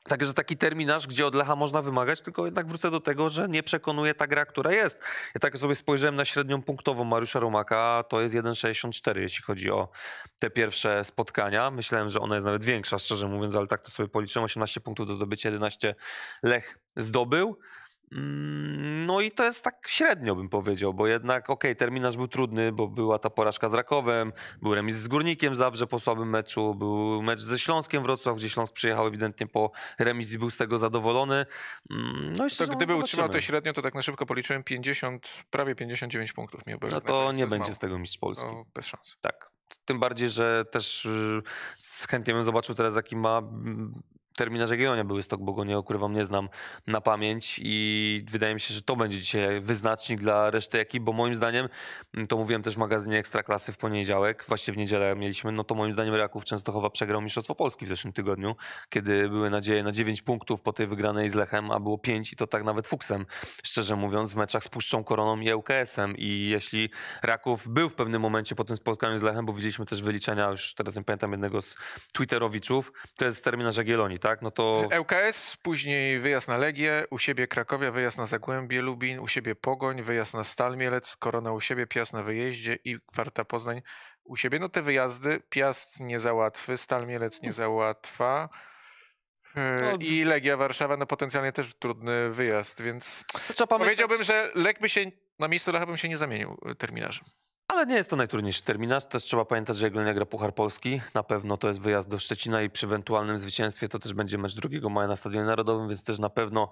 Także taki terminarz, gdzie od Lecha można wymagać, tylko jednak wrócę do tego, że nie przekonuje ta gra, która jest. Ja tak sobie spojrzałem na średnią punktową Mariusza Romaka, to jest 1,64, jeśli chodzi o te pierwsze spotkania. Myślałem, że ona jest nawet większa, szczerze mówiąc, ale tak to sobie policzyłem. 18 punktów do zdobycia, 11 Lech zdobył. Mm, no i to jest tak średnio bym powiedział, bo jednak okej, okay, terminarz był trudny, bo była ta porażka z Rakowem, był remis z Górnikiem Zabrze po słabym meczu, był mecz ze Śląskiem Wrocław, gdzie Śląsk przyjechał ewidentnie po remis i był z tego zadowolony. Mm, no i to gdyby utrzymał to średnio, to tak na szybko policzyłem 50, prawie 59 punktów. Miałby no to nie to będzie mało. z tego mistrz Polski. No, bez szans. Tak. Tym bardziej, że też y, chętnie bym zobaczył teraz, jaki ma mm, terminarze Gionia były stok, bo go nie ukrywam, nie znam na pamięć i wydaje mi się, że to będzie dzisiaj wyznacznik dla reszty ekip, bo moim zdaniem, mm, to mówiłem też w magazynie Ekstraklasy w poniedziałek, właśnie w niedzielę mieliśmy, no to moim zdaniem Raków Częstochowa przegrał Mistrzostwo Polski w zeszłym tygodniu, kiedy były nadzieje na 9 punktów po tej wygranej z Lechem, a było 5 i to tak nawet fuksem, szczerze mówiąc, w meczach z Puszczą Koroną i ŁKS-em e i jeśli Raków był w pewnym momencie po tym spotkaniu z Lechem, bo widzieliśmy też wyliczenia, już teraz nie pamiętam jednego z twitterowiczów, to jest terminarz Żegieloni tak? No to... E, ŁKS, później wyjazd na Legię, u siebie Krakowia, wyjazd na Zagłębie Lubin, u siebie Pogoń, wyjazd na Stal Mielec, Korona u siebie, Piast na wyjeździe i Kwarta Poznań u siebie. No te wyjazdy Piast nie załatwy, Stal Mielec nie załatwa. E, no, I Legia Warszawa, no potencjalnie też trudny wyjazd, więc powiedziałbym, że Lek by się na miejscu Lecha bym się nie zamienił terminarzem. Ale nie jest to najtrudniejszy terminarz. Też trzeba pamiętać, że Jagiellonia gra Puchar Polski. Na pewno to jest wyjazd do Szczecina i przy ewentualnym zwycięstwie to też będzie mecz 2 maja na Stadionie Narodowym, więc też na pewno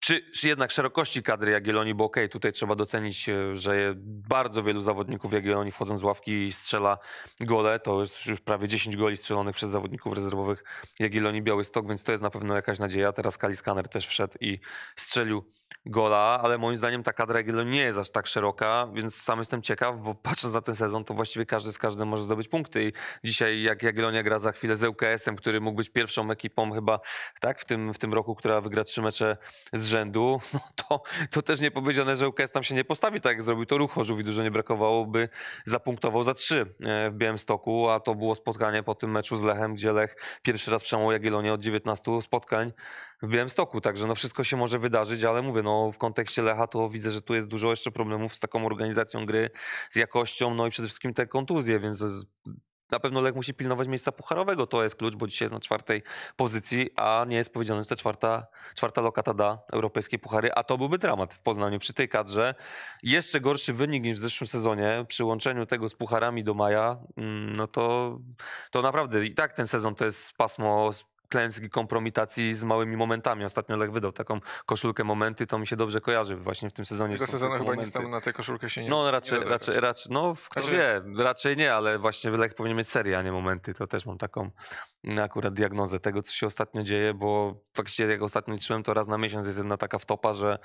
przy, przy jednak szerokości kadry Jagiellonii, bo okej, okay, tutaj trzeba docenić, e, że bardzo wielu zawodników Jagiellonii wchodzą z ławki strzela gole. To jest już prawie 10 goli strzelonych przez zawodników rezerwowych Jagiellonii Białystok, więc to jest na pewno jakaś nadzieja. Teraz Kali Skaner też wszedł i strzelił gola, ale moim zdaniem ta kadra Jagiello nie jest aż tak szeroka, więc sam jestem ciekaw, bo patrząc na ten sezon, to właściwie każdy z każdym może zdobyć punkty. I dzisiaj jak Jagiellonia gra za chwilę z ŁKS-em, który mógł być pierwszą ekipą chyba tak w tym, w tym roku, która wygra trzy mecze z rzędu, no to, to też nie powiedziane, że ŁKS tam się nie postawi tak jak zrobił to Ruch Chorzowi. Dużo nie brakowało by zapunktował za trzy e, w Białymstoku, a to było spotkanie po tym meczu z Lechem, gdzie Lech pierwszy raz przemógł Jagiellonię od 19 spotkań w Białymstoku, także no wszystko się może wydarzyć, ale mówię, no w kontekście Lecha to widzę, że tu jest dużo jeszcze problemów z taką organizacją gry, z jakością, no i przede wszystkim te kontuzje, więc na pewno Lech musi pilnować miejsca pucharowego, to jest klucz, bo dzisiaj jest na czwartej pozycji, a nie jest powiedziane, że ta czwarta, czwarta lokata da europejskie puchary, a to byłby dramat w Poznaniu przy tej kadrze. Jeszcze gorszy wynik niż w zeszłym sezonie, przy łączeniu tego z pucharami do maja, mm, no to, to naprawdę i tak ten sezon to jest pasmo klęski, kompromitacji z małymi momentami. Ostatnio Lech wydał taką koszulkę momenty, to mi się dobrze kojarzy właśnie w tym sezonie. Tego sezonu chyba momenty. nic tam na tę koszulkę się nie No raczej, nie raczej, raczej, no kto znaczy... wie, raczej nie, ale właśnie Lech powinien mieć serię, a nie momenty. To też mam taką mm, akurat diagnozę tego, co się ostatnio dzieje, bo faktycznie jak ostatnio liczyłem, to raz na miesiąc jest jedna taka wtopa, że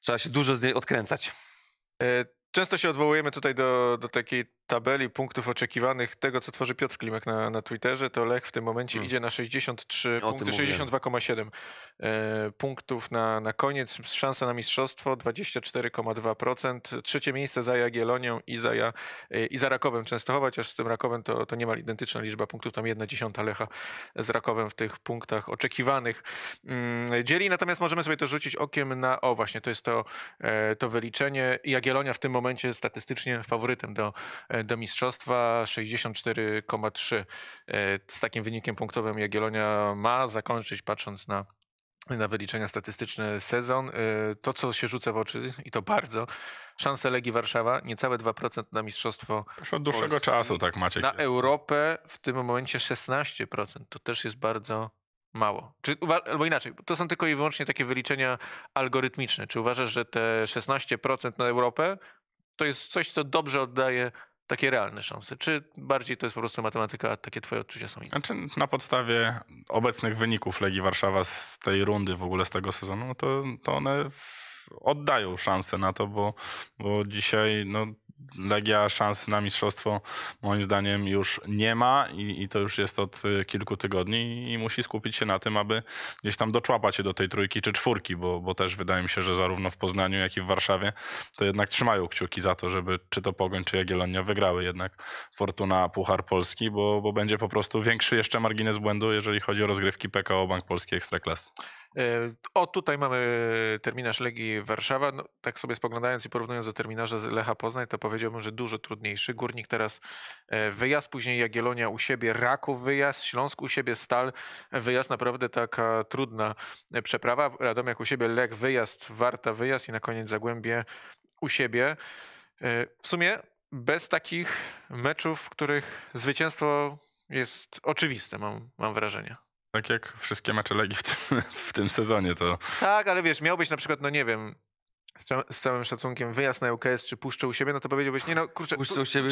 trzeba się dużo z niej odkręcać. E, Często się odwołujemy tutaj do, do takiej tabeli punktów oczekiwanych, tego co tworzy Piotr Klimek na, na Twitterze, to Lech w tym momencie hmm. idzie na 63 o punkty, 62,7 e, punktów na, na koniec, szansa na mistrzostwo 24,2%, trzecie miejsce za Jagielonią i za, ja, e, i za Rakowem Częstochowa, chociaż z tym Rakowem to, to niemal identyczna liczba punktów, tam jedna dziesiąta Lecha z Rakowem w tych punktach oczekiwanych mm, dzieli, natomiast możemy sobie to rzucić okiem na, o właśnie, to jest to, e, to wyliczenie, Jagielonia w tym momencie momencie statystycznie faworytem do, e, do mistrzostwa 64,3. E, z takim wynikiem punktowym Jagiellonia ma zakończyć, patrząc na na wyliczenia statystyczne sezon. E, to, co się rzuca w oczy, i to bardzo, szanse Legii Warszawa, niecałe 2% na mistrzostwo. Już od dłuższego Polski. czasu, tak macie. Na jest. Europę w tym momencie 16%. To też jest bardzo mało. Czy, albo inaczej, to są tylko i wyłącznie takie wyliczenia algorytmiczne. Czy uważasz, że te 16% na Europę to jest coś, co dobrze oddaje takie realne szanse? Czy bardziej to jest po prostu matematyka, a takie twoje odczucia są inne? Znaczy, na podstawie obecnych wyników Legii Warszawa z tej rundy, w ogóle z tego sezonu, to, to one oddają szansę na to, bo, bo dzisiaj no, Legia szans na mistrzostwo moim zdaniem już nie ma i, i, to już jest od y, kilku tygodni i musi skupić się na tym, aby gdzieś tam doczłapać się do tej trójki czy czwórki, bo, bo też wydaje mi się, że zarówno w Poznaniu, jak i w Warszawie to jednak trzymają kciuki za to, żeby czy to Pogoń, czy Jagiellonia wygrały jednak Fortuna Puchar Polski, bo, bo będzie po prostu większy jeszcze margines błędu, jeżeli chodzi o rozgrywki PKO Bank Polski Ekstraklasy. E, o, tutaj mamy terminarz Legii Warszawa. No, tak sobie spoglądając i porównując do terminarza Lecha Poznań, to powiedziałbym, że dużo trudniejszy. Górnik teraz e, wyjazd, później Jagiellonia u siebie, Raków wyjazd, Śląsk u siebie, Stal wyjazd, naprawdę taka trudna e, przeprawa. Radomiak u siebie, Lech wyjazd, Warta wyjazd i na koniec Zagłębie u siebie. W sumie bez takich meczów, w których zwycięstwo jest oczywiste, mam, mam wrażenie. Tak jak wszystkie mecze Legii w tym, w tym sezonie to... Tak, ale wiesz, miał być na przykład, no nie wiem, z całym szacunkiem wyjazd na UKS czy puszczę u siebie, no to powiedziałbyś, nie no kurczę... Puszczę u siebie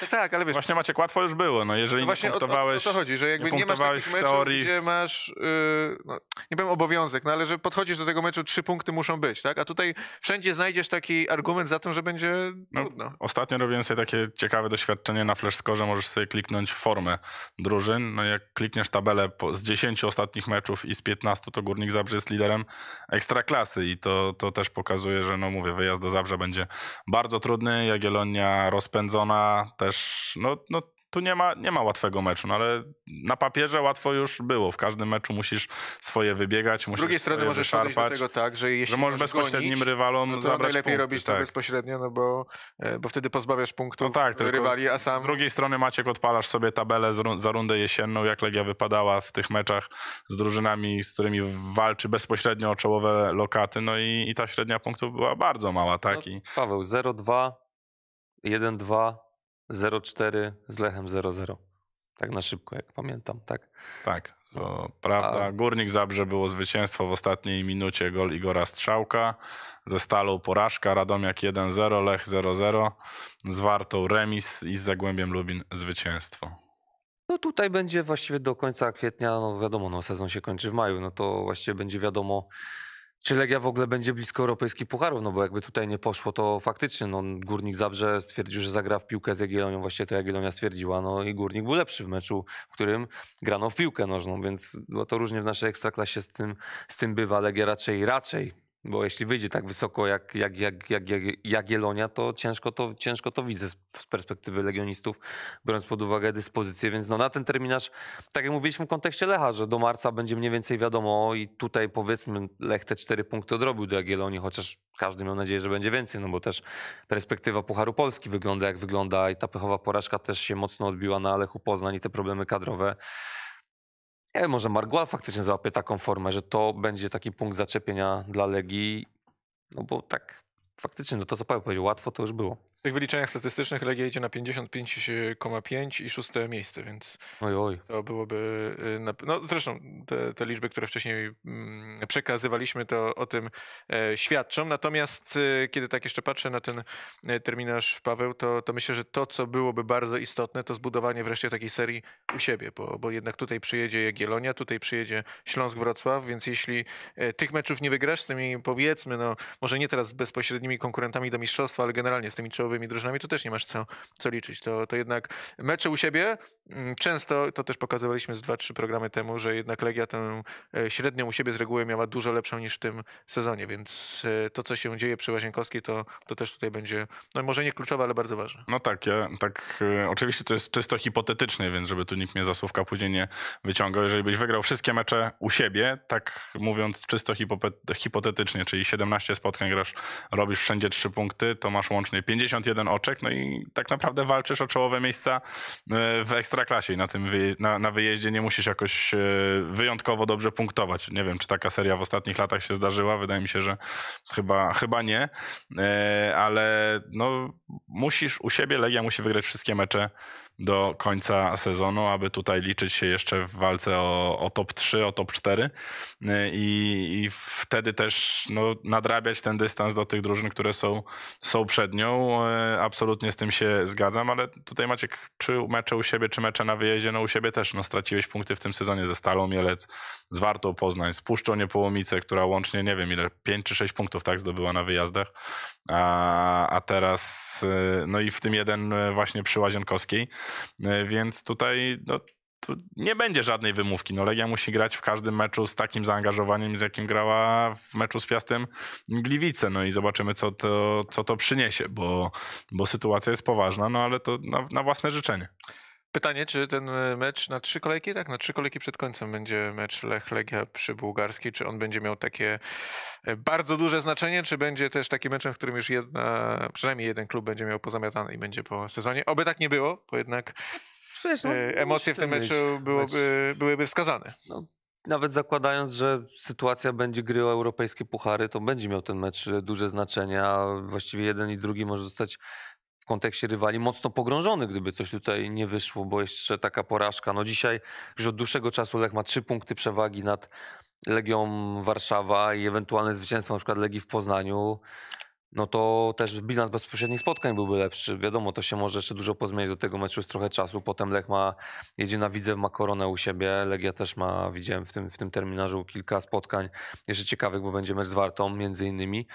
czy, tak, ale wiesz... Właśnie Maciek, łatwo już było, no jeżeli no właśnie nie punktowałeś... O, o, to chodzi, że jakby nie, nie masz takich meczów, teorii. gdzie masz, yy, no, nie powiem obowiązek, no ale że podchodzisz do tego meczu, trzy punkty muszą być, tak? A tutaj wszędzie znajdziesz taki argument za tym, że będzie no, trudno. Ostatnio robiłem sobie takie ciekawe doświadczenie na flashscore, możesz sobie kliknąć formę drużyn, no jak klikniesz tabelę z 10 ostatnich meczów i z 15, to Górnik Zabrze jest liderem ekstraklasy i to, to też pokazuje pokazuje, że no mówię, wyjazd do Zabrze będzie bardzo trudny, Jagiellonia rozpędzona też, no, no tu nie ma, nie ma łatwego meczu, no ale na papierze łatwo już było. W każdym meczu musisz swoje wybiegać, musisz Z drugiej strony możesz podejść do tego tak, że jeśli że możesz bezpośrednim gonić, rywalom no to zabrać najlepiej punkty, robić tak. to bezpośrednio, no bo, e, bo wtedy pozbawiasz punktów no tak, rywali, a sam... Z drugiej strony Maciek odpalasz sobie tabelę za rundę jesienną, jak Legia wypadała w tych meczach z drużynami, z którymi walczy bezpośrednio o czołowe lokaty, no i, i ta średnia punktów była bardzo mała, tak? No, Paweł, 0-2, 1-2, 04 z Lechem 00. Tak na szybko, jak pamiętam, tak? Tak, to prawda. A... Górnik Zabrze było zwycięstwo w ostatniej minucie, gol Igora Strzałka. Ze Stalą porażka, Radomiak 1-0, Lech 0-0, z Wartą remis i z Zagłębiem Lubin zwycięstwo. No tutaj będzie właściwie do końca kwietnia, no wiadomo, no sezon się kończy w maju, no to właściwie będzie wiadomo, czy Legia w ogóle będzie blisko europejskich pucharów, no bo jakby tutaj nie poszło, to faktycznie no, Górnik Zabrze stwierdził, że zagra w piłkę z Jagiellonią, właśnie to Jagiellonia stwierdziła, no i Górnik był lepszy w meczu, w którym grano w piłkę nożną, więc no, to różnie w naszej ekstraklasie z tym, z tym bywa, Legia raczej, raczej bo jeśli wyjdzie tak wysoko jak, jak, jak, jak, jak Jagiellonia, to ciężko, to ciężko to widzę z perspektywy legionistów, biorąc pod uwagę dyspozycję. Więc no na ten terminarz, tak jak mówiliśmy w kontekście Lecha, że do marca będzie mniej więcej wiadomo i tutaj powiedzmy Lech te cztery punkty odrobił do Jagiellonii, chociaż każdy miał nadzieję, że będzie więcej, no bo też perspektywa Pucharu Polski wygląda jak wygląda i ta pechowa porażka też się mocno odbiła na Lechu Poznań i te problemy kadrowe. Nie może Margła faktycznie załapie taką formę, że to będzie taki punkt zaczepienia dla Legii. No bo tak faktycznie, no to co Paweł powiedział, łatwo to już było tych wyliczeniach statystycznych Legia idzie na 55,5 i szóste miejsce, więc oj, oj. to byłoby... Y, no zresztą te, te, liczby, które wcześniej mm, przekazywaliśmy, to o tym e, świadczą. Natomiast y, kiedy tak jeszcze patrzę na ten e, terminarz, Paweł, to, to myślę, że to, co byłoby bardzo istotne, to zbudowanie wreszcie takiej serii u siebie, bo, bo jednak tutaj przyjedzie Jagiellonia, tutaj przyjedzie Śląsk-Wrocław, więc jeśli e, tych meczów nie wygrasz z tymi, powiedzmy, no może nie teraz z bezpośrednimi konkurentami do mistrzostwa, ale generalnie z tymi czołowymi słabymi drużynami, to też nie masz co, co liczyć. To, to jednak mecze u siebie, mm, często to też pokazywaliśmy z 2-3 programy temu, że jednak Legia tę e, średnią u siebie z reguły miała dużo lepszą niż w tym sezonie, więc e, to, co się dzieje przy Łazienkowskiej, to, to też tutaj będzie, no może nie kluczowe, ale bardzo ważne. No tak, ja tak, e, oczywiście to jest czysto hipotetyczne, więc żeby tu nikt mnie za słówka później nie wyciągał. Jeżeli byś wygrał wszystkie mecze u siebie, tak mówiąc czysto hipotetycznie, czyli 17 spotkań grasz, robisz wszędzie 3 punkty, to masz łącznie 50 51 oczek, no i tak naprawdę walczysz o czołowe miejsca e, w Ekstraklasie i na tym wyje na, na, wyjeździe nie musisz jakoś e, wyjątkowo dobrze punktować. Nie wiem, czy taka seria w ostatnich latach się zdarzyła, wydaje mi się, że chyba, chyba nie, e, ale no, musisz u siebie, Legia musi wygrać wszystkie mecze do końca sezonu, aby tutaj liczyć się jeszcze w walce o, o top 3, o top 4 i, i wtedy też no, nadrabiać ten dystans do tych drużyn, które są, są przed nią. E, absolutnie z tym się zgadzam, ale tutaj Maciek, czy mecze u siebie, czy mecze na wyjeździe, no u siebie też no, straciłeś punkty w tym sezonie ze Stalą Mielec, z Wartą Poznań, z Puszczą Niepołomice, która łącznie, nie wiem ile, 5 czy 6 punktów tak zdobyła na wyjazdach, a, a teraz e, no i w tym jeden e, właśnie przy Łazienkowskiej. E, więc tutaj no, nie będzie żadnej wymówki. No Legia musi grać w każdym meczu z takim zaangażowaniem, z jakim grała w meczu z Piastem Gliwice. No i zobaczymy, co to, co to przyniesie, bo, bo sytuacja jest poważna, no ale to na, na własne życzenie. Pytanie, czy ten e, mecz na trzy kolejki, tak, na trzy kolejki przed końcem będzie mecz Lech-Legia przy Bułgarskiej, czy on będzie miał takie e, bardzo duże znaczenie, czy będzie też taki meczem, w którym już jedna, przynajmniej jeden klub będzie miał pozamiatany i będzie po sezonie. Oby tak nie było, bo jednak no, e, emocje w tym meczu byłoby, mecz... byłyby wskazane. No, nawet zakładając, że sytuacja będzie gry o europejskie puchary, to będzie miał ten mecz duże znaczenie, a właściwie jeden i drugi może zostać w kontekście rywali mocno pogrążony, gdyby coś tutaj nie wyszło, bo jeszcze taka porażka. No dzisiaj już od dłuższego czasu Lech ma trzy punkty przewagi nad Legią Warszawa i ewentualne zwycięstwo na przykład Legii w Poznaniu, no to też bilans bezpośrednich spotkań byłby lepszy. Wiadomo, to się może jeszcze dużo pozmienić do tego meczu, jest trochę czasu. Potem Lech ma, jedzie na widzę, ma koronę u siebie. Legia też ma, widziałem w tym, w tym terminarzu kilka spotkań jeszcze ciekawych, bo będzie mecz z Wartą między innymi.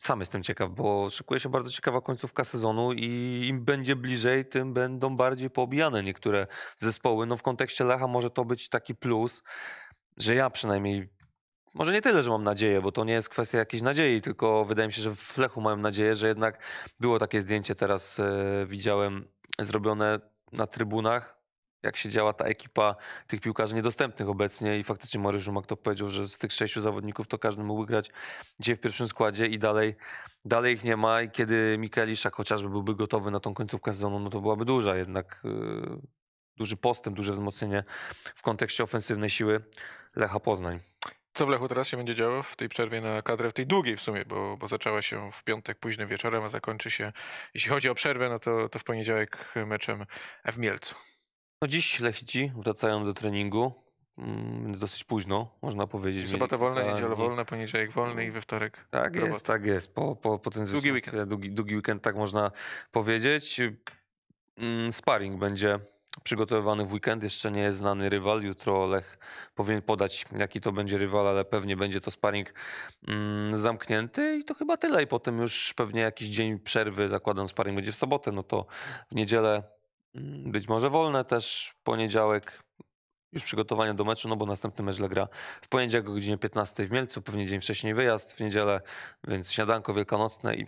Sam jestem ciekaw, bo szykuje się bardzo ciekawa końcówka sezonu i im będzie bliżej, tym będą bardziej poobijane niektóre zespoły. No w kontekście Lecha może to być taki plus, że ja przynajmniej może nie tyle, że mam nadzieję, bo to nie jest kwestia jakiejś nadziei, tylko wydaje mi się, że w Flechu mam nadzieję, że jednak było takie zdjęcie teraz e, widziałem zrobione na trybunach jak się działa ta ekipa tych piłkarzy niedostępnych obecnie i faktycznie Mariusz Żumak to powiedział, że z tych sześciu zawodników to każdy mógł grać dzisiaj w pierwszym składzie i dalej, dalej ich nie ma i kiedy Mikeliszak chociażby byłby gotowy na tą końcówkę sezonu, no to byłaby duża jednak y, duży postęp, duże wzmocnienie w kontekście ofensywnej siły Lecha Poznań. Co w Lechu teraz się będzie działo w tej przerwie na kadrę, w tej długiej w sumie, bo, bo zaczęła się w piątek późnym wieczorem, a zakończy się, jeśli chodzi o przerwę, no to, to w poniedziałek meczem w Mielcu. No dziś lechici wracają do treningu, mm, więc dosyć późno, można powiedzieć. Sobota wolna, niedziela wolna, poniedziałek wolny i we wtorek. Tak robot. jest, tak jest. Po, po, po tym długi weekend. Długi, długi weekend, tak można powiedzieć. Mm, sparring będzie przygotowywany w weekend. Jeszcze nie jest znany rywal. Jutro Lech powinien podać, jaki to będzie rywal, ale pewnie będzie to sparring mm, zamknięty i to chyba tyle. I potem już pewnie jakiś dzień przerwy, zakładam, sparring będzie w sobotę. No to w niedzielę Mm, być może wolne też poniedziałek. Już przygotowania do meczu, no bo następny mecz gra w poniedziałek o godzinie 15 w Mielcu, pewnie dzień wcześniej wyjazd w niedzielę, więc śniadanko wielkanocne i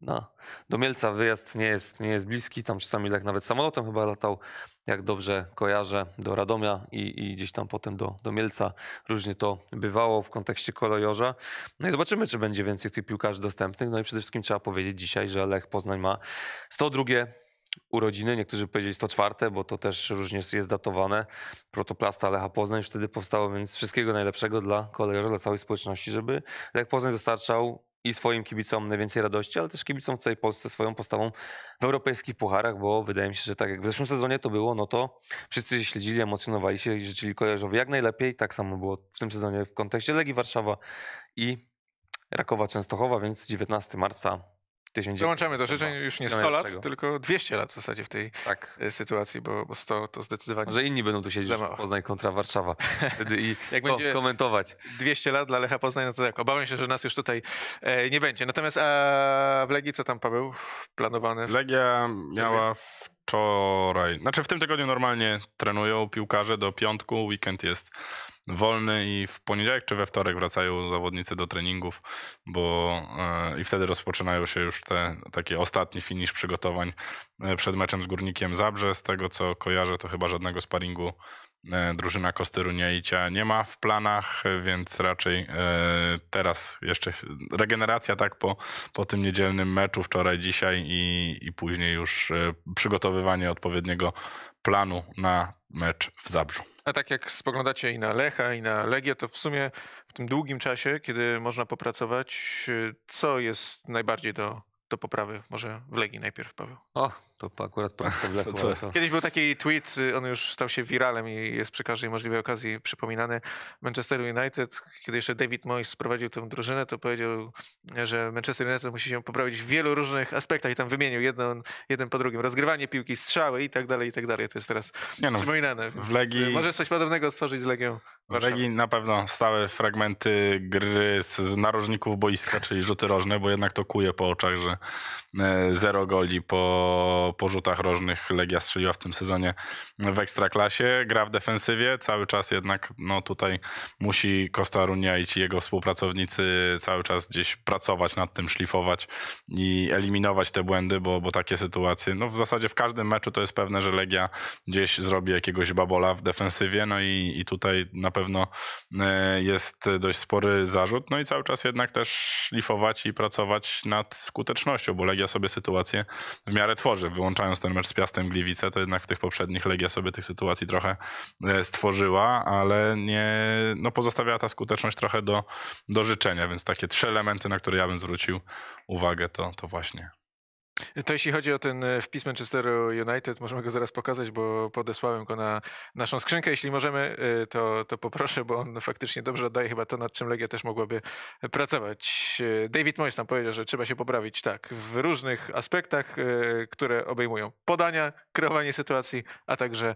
no, do Mielca wyjazd nie jest, nie jest bliski. Tam czasami Lech nawet samolotem chyba latał, jak dobrze kojarzę, do Radomia i, i gdzieś tam potem do, do Mielca. Różnie to bywało w kontekście kolejorza. No i zobaczymy, czy będzie więcej tych piłkarzy dostępnych. No i przede wszystkim trzeba powiedzieć dzisiaj, że Lech Poznań ma 102 urodziny, niektórzy powiedzieli 104, bo to też różnie jest datowane, protoplasta Lecha Poznań już wtedy powstało, więc wszystkiego najlepszego dla kolejarza, dla całej społeczności, żeby Lech Poznań dostarczał i swoim kibicom najwięcej radości, ale też kibicom w całej Polsce swoją postawą w europejskich pucharach, bo wydaje mi się, że tak jak w zeszłym sezonie to było, no to wszyscy się śledzili, emocjonowali się i życzyli kolejorzowi jak najlepiej. Tak samo było w tym sezonie w kontekście Legii Warszawa i Rakowa Częstochowa, więc 19 marca 1900. Przełączamy do życzeń już nie 100 lat, tylko 200 lat w zasadzie w tej tak. E, sytuacji, bo, bo 100 to zdecydowanie. Może inni będą tu siedzieć w Poznań kontra Warszawa wtedy i Jak ko komentować. 200 lat dla Lecha Poznań, no to tak, obawiam się, że nas już tutaj e, nie będzie. Natomiast a w Legii co tam Paweł planowane? Legia miała wczoraj, znaczy w tym tygodniu normalnie trenują piłkarze do piątku, weekend jest wolny i w poniedziałek czy we wtorek wracają zawodnicy do treningów, bo e, i wtedy rozpoczynają się już te takie ostatni finisz przygotowań e, przed meczem z Górnikiem Zabrze. Z tego co kojarzę, to chyba żadnego sparingu e, drużyna Kostyru i Cia nie ma w planach, więc raczej teraz jeszcze regeneracja tak po, po tym niedzielnym meczu wczoraj, dzisiaj i, i później już przygotowywanie odpowiedniego planu na mecz w Zabrzu. A tak jak spoglądacie i na Lecha, i na Legię, to w sumie w tym długim czasie, kiedy można popracować, co jest najbardziej do, do poprawy? Może w Legii najpierw, Paweł. O, to akurat prosto dla to... Kiedyś był taki tweet, y, on już stał się wiralem i jest przy każdej możliwej okazji przypominany. Manchester United, kiedy jeszcze David Moyes sprowadził tę drużynę, to powiedział, że Manchester United musi się poprawić w wielu różnych aspektach i tam wymienił jeden, jeden po drugim. Rozgrywanie piłki, strzały i tak dalej, i tak dalej. To jest teraz Nie no, przypominane. W y, Legii... może coś podobnego stworzyć z Legią W Legii na pewno stałe fragmenty gry z narożników boiska, czyli rzuty rożne, bo jednak to kuje po oczach, że e, zero goli po po, rzutach rożnych Legia strzeliła w tym sezonie w Ekstraklasie. Gra w defensywie, cały czas jednak no tutaj musi Costa Runia i ci jego współpracownicy cały czas gdzieś pracować nad tym, szlifować i eliminować te błędy, bo, bo takie sytuacje, no w zasadzie w każdym meczu to jest pewne, że Legia gdzieś zrobi jakiegoś babola w defensywie, no i, i tutaj na pewno e, jest dość spory zarzut, no i cały czas jednak też szlifować i pracować nad skutecznością, bo Legia sobie sytuację w miarę tworzy wyłączając ten mecz z Piastem Gliwice, to jednak w tych poprzednich Legia sobie tych sytuacji trochę e, stworzyła, ale nie, no pozostawiała ta skuteczność trochę do, do życzenia, więc takie trzy elementy, na które ja bym zwrócił uwagę, to, to właśnie to jeśli chodzi o ten e, wpis Manchester United, możemy go zaraz pokazać, bo podesłałem go na naszą skrzynkę. Jeśli możemy, e, to, to poproszę, bo on faktycznie dobrze oddaje chyba to, nad czym Legia też mogłaby pracować. E, David Moyes nam powiedział, że trzeba się poprawić tak w różnych aspektach, które obejmują podania, kreowanie sytuacji, a także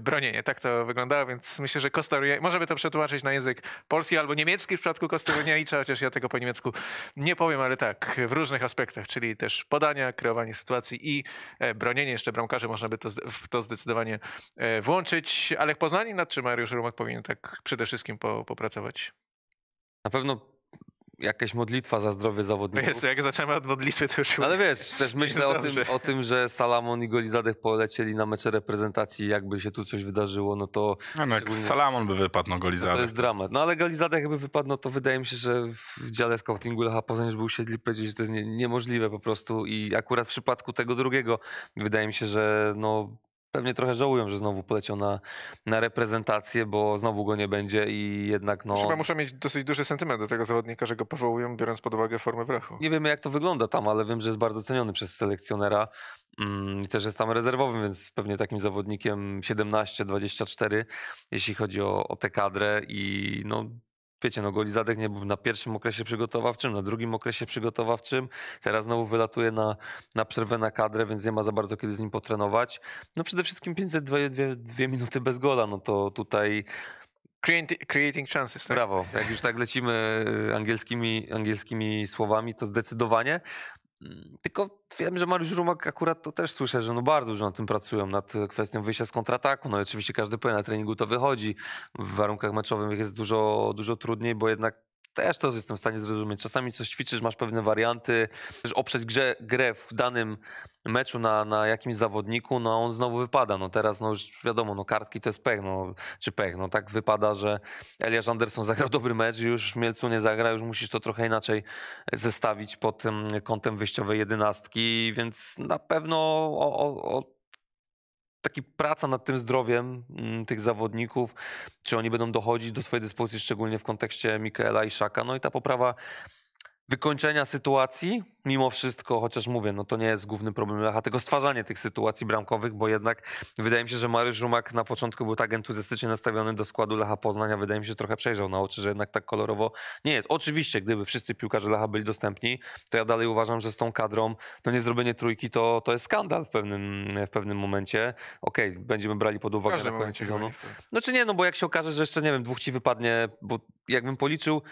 bronienie. Tak to wyglądało, więc myślę, że Costa możemy to przetłumaczyć na język polski albo niemiecki w przypadku Kostoruniajcza, chociaż ja tego po niemiecku nie powiem, ale tak, w różnych aspektach, czyli też podania, kreowanie sytuacji i e, bronienie jeszcze bramkarzy, można by to, w to zdecydowanie e, włączyć. Ale Poznani nad czym Mariusz Rumak powinien tak przede wszystkim po, popracować? Na pewno jakaś modlitwa za zdrowie zawodników. Jezu, jak zacząłem od modlitwy, to już... No ale wiesz, też myślę o tym, o tym, że Salamon i Golizadek polecieli na mecze reprezentacji, jakby się tu coś wydarzyło, no to... no, jak szczególnie... Salamon by wypadł, no Golizadek. No to jest dramat. No ale Golizadek jakby wypadł, no to wydaje mi się, że w dziale scoutingu Lecha Poznań był usiedli powiedzieć, że to jest niemożliwe po prostu i akurat w przypadku tego drugiego wydaje mi się, że no Pewnie trochę żałują, że znowu poleciał na, na reprezentację, bo znowu go nie będzie i jednak no... Chyba muszę mieć dosyć duży sentyment do tego zawodnika, że go powołują, biorąc pod uwagę formę brachu. Nie wiemy jak to wygląda tam, ale wiem, że jest bardzo ceniony przez selekcjonera mm, i też jest tam rezerwowym, więc pewnie takim zawodnikiem 17-24, jeśli chodzi o, o tę kadrę i no wiecie, no Golizadek nie był na pierwszym okresie przygotowawczym, na drugim okresie przygotowawczym, teraz znowu wylatuje na, na przerwę na kadrę, więc nie ma za bardzo kiedy z nim potrenować. No przede wszystkim 502 minuty bez gola, no to tutaj... Creating chances. Tak? Brawo. Jak już tak lecimy angielskimi, angielskimi słowami, to zdecydowanie. Mm, tylko wiem, że Mariusz Rumak akurat to też słyszę, że no bardzo dużo nad tym pracują, nad e, kwestią wyjścia z kontrataku. No oczywiście każdy powie, na treningu to wychodzi. W warunkach meczowych jest dużo, dużo trudniej, bo jednak też to jestem w stanie zrozumieć. Czasami coś ćwiczysz, masz pewne warianty, też oprzeć grze, grę w danym meczu na, na jakimś zawodniku, no on znowu wypada. No teraz no już wiadomo, no kartki to jest pech, no, czy pech. No tak wypada, że Eliasz Anderson zagrał dobry mecz i już w Mielcu nie zagra, już musisz to trochę inaczej zestawić pod tym kątem wyjściowej jedenastki, więc na pewno o, o, o taki praca nad tym zdrowiem mm, tych zawodników, czy oni będą dochodzić do swojej dyspozycji, szczególnie w kontekście Mikaela i Szaka. No i ta poprawa wykończenia sytuacji, mimo wszystko, chociaż mówię, no to nie jest główny problem Lecha, tylko stwarzanie tych sytuacji bramkowych, bo jednak wydaje mi się, że Mariusz Rumak na początku był tak entuzjastycznie nastawiony do składu Lecha Poznania, wydaje mi się, że trochę przejrzał na oczy, że jednak tak kolorowo nie jest. Oczywiście, gdyby wszyscy piłkarze Lecha byli dostępni, to ja dalej uważam, że z tą kadrą, to no nie zrobienie trójki to, to jest skandal w pewnym, w pewnym momencie. Okej, okay, będziemy brali pod uwagę Każdy na koniec sezonu. No czy nie, no bo jak się okaże, że jeszcze, nie wiem, dwóch ci wypadnie, bo jakbym policzył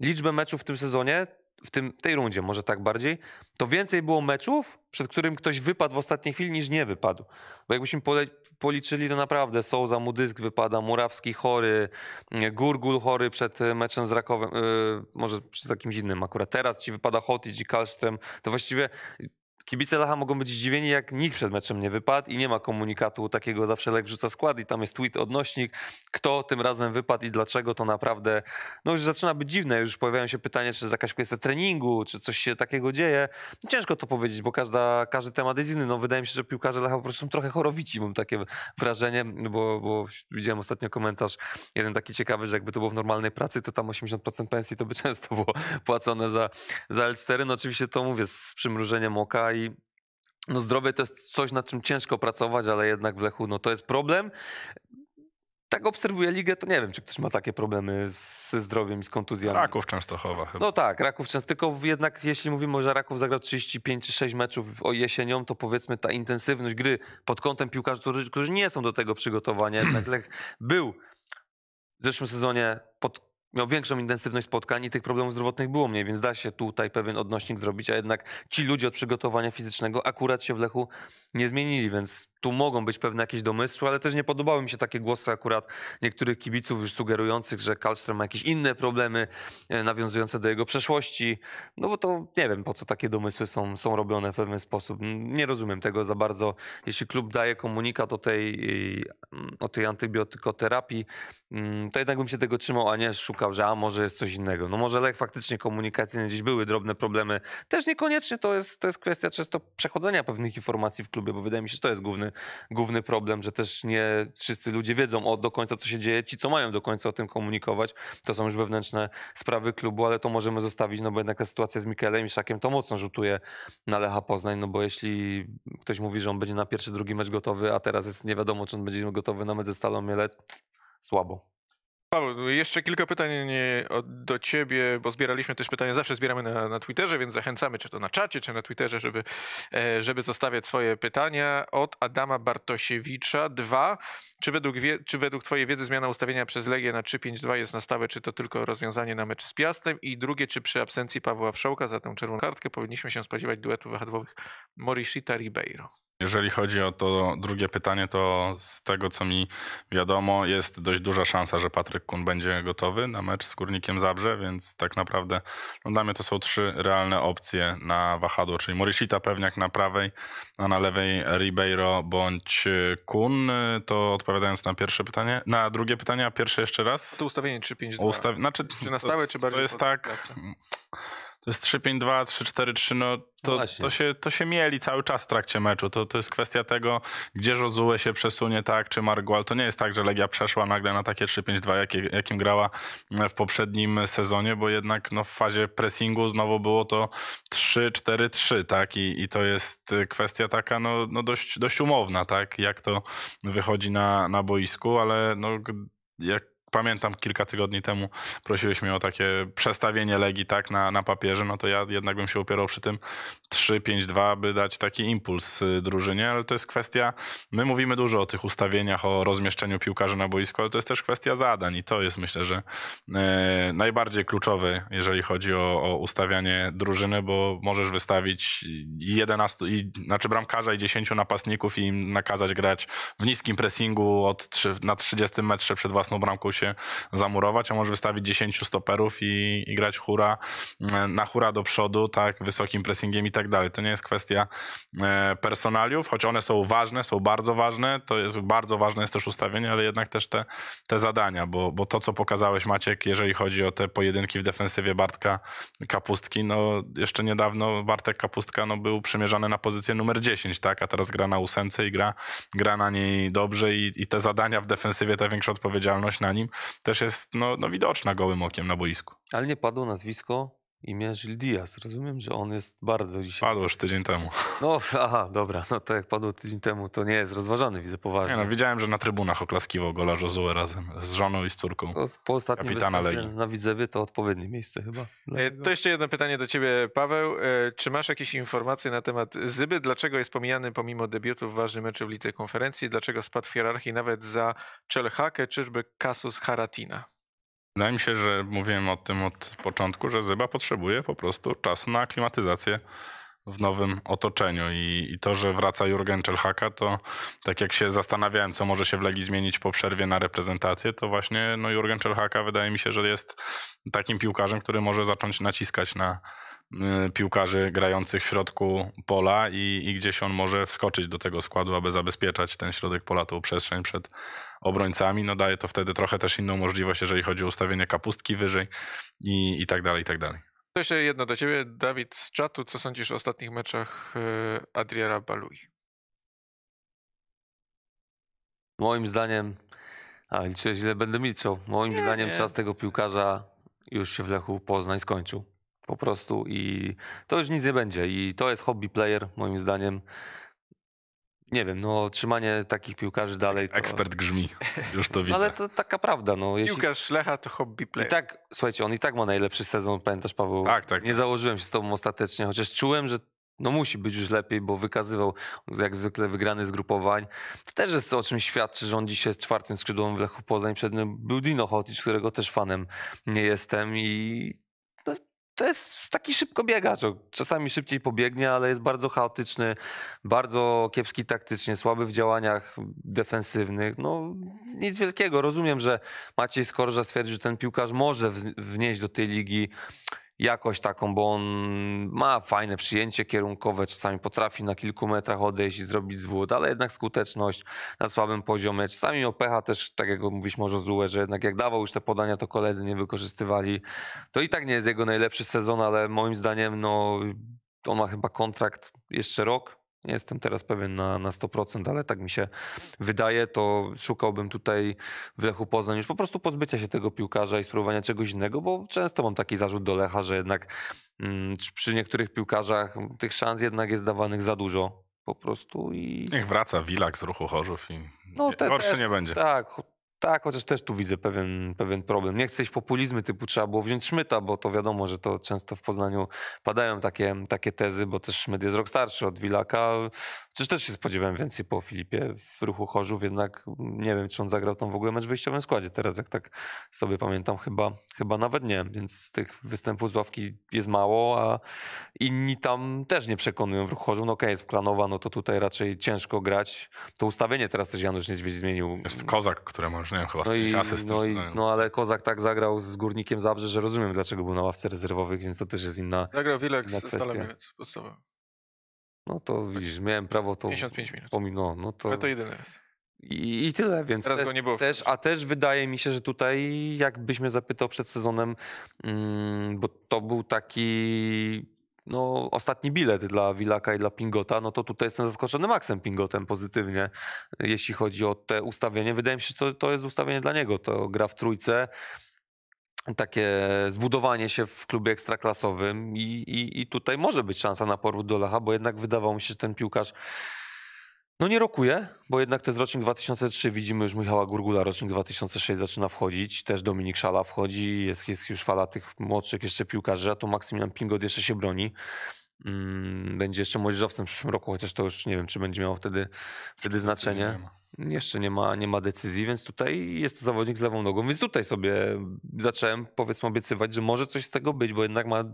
liczbę meczów w tym sezonie, w tym, tej rundzie, może tak bardziej, to więcej było meczów, przed którym ktoś wypadł w ostatniej chwili niż nie wypadł. Bo jakbyśmy pole, policzyli, to naprawdę Souza mu dysk wypada, Murawski chory, mm, Gurgul chory przed e, meczem z Rakowem, yy, może przed jakimś innym akurat. Teraz ci wypada Hotić i Kalsztem. to właściwie kibice Lacha mogą być zdziwieni, jak nikt przed meczem nie wypadł i nie ma komunikatu takiego zawsze lek wrzuca skład i tam jest tweet odnośnik, kto tym razem wypadł i dlaczego to naprawdę, no już zaczyna być dziwne, już pojawiają się pytania, czy jest jakaś kwestia treningu, czy coś się takiego dzieje. No, ciężko to powiedzieć, bo każda, każdy temat jest inny. No wydaje mi się, że piłkarze Lecha po prostu są trochę chorowici, mam takie wrażenie, bo, bo widziałem ostatnio komentarz, jeden taki ciekawy, że jakby to było w normalnej pracy, to tam 80% pensji to by często było płacone za, za L4. No oczywiście to mówię z przymrużeniem oka i no zdrowie to jest coś, nad czym ciężko pracować, ale jednak w Lechu no to jest problem. Tak obserwuję ligę, to nie wiem, czy ktoś ma takie problemy ze zdrowiem i z kontuzjami. Raków Częstochowa chyba. No tak, Raków Częstochowa, tylko jednak jeśli mówimy, że Raków zagrał 35 czy 6 meczów o jesienią, to powiedzmy ta intensywność gry pod kątem piłkarzy, którzy, nie są do tego przygotowani, jednak Lech był w zeszłym sezonie pod miał większą intensywność spotkań i tych problemów zdrowotnych było mniej, więc da się tutaj pewien odnośnik zrobić, a jednak ci ludzie od przygotowania fizycznego akurat się w Lechu nie zmienili, więc tu mogą być pewne jakieś domysły, ale też nie podobały mi się takie głosy akurat niektórych kibiców już sugerujących, że Karlström ma jakieś inne problemy e, nawiązujące do jego przeszłości. No bo to nie wiem, po co takie domysły są, są robione w pewien sposób. Nie rozumiem tego za bardzo. Jeśli klub daje komunikat o tej, mm, o tej antybiotykoterapii, mm, to jednak bym się tego trzymał, a nie szukał, że a może jest coś innego. No może lek faktycznie komunikacyjnie gdzieś były drobne problemy. Też niekoniecznie to jest, to jest kwestia często przechodzenia pewnych informacji w klubie, bo wydaje mi się, że to jest główny główny problem, że też nie wszyscy ludzie wiedzą o, do końca, co się dzieje. Ci, co mają do końca o tym komunikować, to są już wewnętrzne sprawy klubu, ale to możemy zostawić, no bo jednak ta sytuacja z Mikelem i Szakiem to mocno rzutuje na Lecha Poznań, no bo jeśli ktoś mówi, że on będzie na pierwszy, drugi mecz gotowy, a teraz jest nie wiadomo, czy on będzie gotowy na mecz ze Stalą Mielec, słabo. Paweł, jeszcze kilka pytań do ciebie, bo zbieraliśmy też pytania, zawsze zbieramy na, na Twitterze, więc zachęcamy, czy to na czacie, czy na Twitterze, żeby, e, żeby zostawiać swoje pytania. Od Adama Bartosiewicza. Dwa, czy według, czy według twojej wiedzy zmiana ustawienia przez Legię na 3-5-2 jest na stałe, czy to tylko rozwiązanie na mecz z Piastem? I drugie, czy przy absencji Pawła Wszołka za tę czerwoną kartkę powinniśmy się spodziewać duetu wahadłowych Morishita-Ribeiro? Jeżeli chodzi o to drugie pytanie, to z tego co mi wiadomo, jest dość duża szansa, że Patryk Kun będzie gotowy na mecz z Górnikiem Zabrze, więc tak naprawdę no dla mnie to są trzy realne opcje na wahadło, czyli Morisita Pewniak na prawej, a na lewej Ribeiro bądź Kun. To odpowiadając na pierwsze pytanie, na drugie pytanie, a pierwsze jeszcze raz. To ustawienie 3-5-2. Ustaw... Znaczy, czy na stałe, czy bardziej? To jest tak... To jest 3-5-2, 3-4-3, no to, no to, się, to się mieli cały czas w trakcie meczu. To, to jest kwestia tego, gdzie Rozue się przesunie, tak, czy Margual. To nie jest tak, że Legia przeszła nagle na takie 3-5-2, jakie, jakim grała w poprzednim sezonie, bo jednak no, w fazie pressingu znowu było to 3-4-3, tak, I, i to jest kwestia taka no, no dość, dość umowna, tak, jak to wychodzi na, na boisku, ale no, jak pamiętam kilka tygodni temu prosiłeś mnie o takie przestawienie legi tak na, na papierze, no to ja jednak bym się upierał przy tym 3-5-2, by dać taki impuls y, drużynie, ale to jest kwestia, my mówimy dużo o tych ustawieniach, o rozmieszczeniu piłkarzy na boisku, ale to jest też kwestia zadań i to jest myślę, że e, najbardziej kluczowy, jeżeli chodzi o, o, ustawianie drużyny, bo możesz wystawić 11, i, znaczy bramkarza i 10 napastników i im nakazać grać w niskim pressingu od 3, na 30 metrze przed własną bramką się zamurować, a może wystawić 10 stoperów i, i grać hura, mm, na hura do przodu, tak, wysokim pressingiem i tak dalej. To nie jest kwestia e, personaliów, choć one są ważne, są bardzo ważne, to jest bardzo ważne jest też ustawienie, ale jednak też te, te zadania, bo, bo to, co pokazałeś Maciek, jeżeli chodzi o te pojedynki w defensywie Bartka Kapustki, no jeszcze niedawno Bartek Kapustka no, był przymierzany na pozycję numer 10, tak, a teraz gra na ósemce i gra, gra na niej dobrze i, i te zadania w defensywie, ta większa odpowiedzialność na nim, też jest no, no widoczna gołym okiem na boisku. Ale nie padło nazwisko imię Gilles Diaz. Rozumiem, że on jest bardzo dzisiaj... Padło już tydzień temu. No, aha, dobra. No to jak padło tydzień temu, to nie jest rozważany, widzę poważnie. Nie no, widziałem, że na trybunach oklaskiwał gola Josue razem z żoną i z córką. No, po ostatnim Legii. na Widzewie to odpowiednie miejsce chyba. E, to jeszcze jedno pytanie do ciebie, Paweł. E, czy masz jakieś informacje na temat Zyby? Dlaczego jest pomijany pomimo debiutu w ważnym meczu w Lidze Konferencji? Dlaczego spadł w hierarchii nawet za Czelhakę, czyżby Kasus Haratina? Wydaje mi się, że mówiłem o tym od początku, że Zyba potrzebuje po prostu czasu na aklimatyzację w nowym otoczeniu. I, I, to, że wraca Jurgen Czelhaka, to tak jak się zastanawiałem, co może się w Legii zmienić po przerwie na reprezentację, to właśnie no, Jurgen Czelhaka wydaje mi się, że jest takim piłkarzem, który może zacząć naciskać na, Y, piłkarzy grających w środku pola i, i gdzieś on może wskoczyć do tego składu, aby zabezpieczać ten środek pola, tą przestrzeń przed obrońcami. No daje to wtedy trochę też inną możliwość, jeżeli chodzi o ustawienie kapustki wyżej i, i tak dalej, i tak dalej. To jeszcze jedno do ciebie, Dawid z czatu. Co sądzisz o ostatnich meczach y, Adriera Balui? Moim zdaniem, a liczę źle, będę milczał, moim nie, zdaniem nie. czas tego piłkarza już się w Lechu Poznań skończył po prostu i to już nic nie będzie i to jest hobby player moim zdaniem. Nie wiem, no trzymanie takich piłkarzy dalej. To... Ekspert grzmi, już to no, widzę. Ale to taka prawda. No, jeśli... Piłkarz Lecha to hobby player. I tak, słuchajcie, on i tak ma najlepszy sezon, pamiętasz Paweł? Tak, tak. Nie tak. założyłem się z tobą ostatecznie, chociaż czułem, że no musi być już lepiej, bo wykazywał jak zwykle wygrany z grupowań. To też jest o czym świadczy, że on dzisiaj jest czwartym skrzydłem w Lechu Poznań. Przed nim był Dino Hotic, którego też fanem nie jestem i to jest taki szybko biegacz. Czasami szybciej pobiegnie, ale jest bardzo chaotyczny, bardzo kiepski taktycznie, słaby w działaniach defensywnych. No nic wielkiego. Rozumiem, że Maciej Skorża stwierdził, że ten piłkarz może wnieść do tej ligi jakość taką, bo on ma fajne przyjęcie kierunkowe, czasami potrafi na kilku metrach odejść i zrobić zwód, ale jednak skuteczność na słabym poziomie. Czasami pecha też, tak jak mówisz, może Jozue, że jednak jak dawał już te podania, to koledzy nie wykorzystywali. To i tak nie jest jego najlepszy sezon, ale moim zdaniem no, on ma chyba kontrakt jeszcze rok, nie jestem teraz pewien na, na 100%, ale tak mi się wydaje, to szukałbym tutaj w Lechu Poznań już po prostu pozbycia się tego piłkarza i spróbowania czegoś innego, bo często mam taki zarzut do Lecha, że jednak mm, przy niektórych piłkarzach tych szans jednak jest dawanych za dużo po prostu i... Niech wraca Wilak z ruchu Chorzów i no, te, gorszy też, nie będzie. Tak, tak, chociaż też tu widzę pewien, pewien problem. Nie chcę iść populizmy typu trzeba było wziąć Szmyta, bo to wiadomo, że to często w Poznaniu padają takie, takie tezy, bo też Szmyt jest rok starszy od Wilaka. Chociaż też się spodziewałem więcej po Filipie w ruchu Chorzów, jednak nie wiem, czy on zagrał tam w ogóle mecz w wyjściowym składzie teraz, jak tak sobie pamiętam, chyba, chyba nawet nie, więc tych występów z ławki jest mało, a inni tam też nie przekonują w ruchu Chorzów. No okej, okay, jest Klanowa, no to tutaj raczej ciężko grać. To ustawienie teraz też Janusz Niedźwiedź zmienił. Jest Kozak, który ma, nie wiem, chyba no i, asyst. No, no ale Kozak tak zagrał z Górnikiem Zabrze, że rozumiem, dlaczego był na ławce rezerwowych, więc to też jest inna Zagrał Wilek z Stalem Wielec, podstawowy. No to widzisz, miałem prawo to... 55 minut. Pomimo, no to... Ale to jedyne jest. I, I, tyle, więc Teraz też, go nie było też, a też wydaje mi się, że tutaj jakbyś mnie zapytał przed sezonem, mm, bo to był taki no, ostatni bilet dla Wilaka i dla Pingota, no to tutaj jestem zaskoczony Maxem Pingotem pozytywnie, jeśli chodzi o te ustawienie. Wydaje mi się, że to, to jest ustawienie dla niego, to gra w trójce, takie zbudowanie się w klubie ekstraklasowym i, i, i tutaj może być szansa na powrót do Lecha, bo jednak wydawało mi się, że ten piłkarz no nie rokuje, bo jednak to jest rocznik 2003, widzimy już Michała Gurgula, rocznik 2006 zaczyna wchodzić, też Dominik Szala wchodzi, jest, jest już fala tych młodszych jeszcze piłkarzy, a tu Maksymilian Pingot jeszcze się broni. Mm, będzie jeszcze młodzieżowcem w przyszłym roku, chociaż to już nie wiem, czy będzie miało wtedy, wtedy znaczenie. Jeszcze nie ma, nie ma decyzji, więc tutaj jest to zawodnik z lewą nogą, więc tutaj sobie zacząłem powiedzmy obiecywać, że może coś z tego być, bo jednak ma,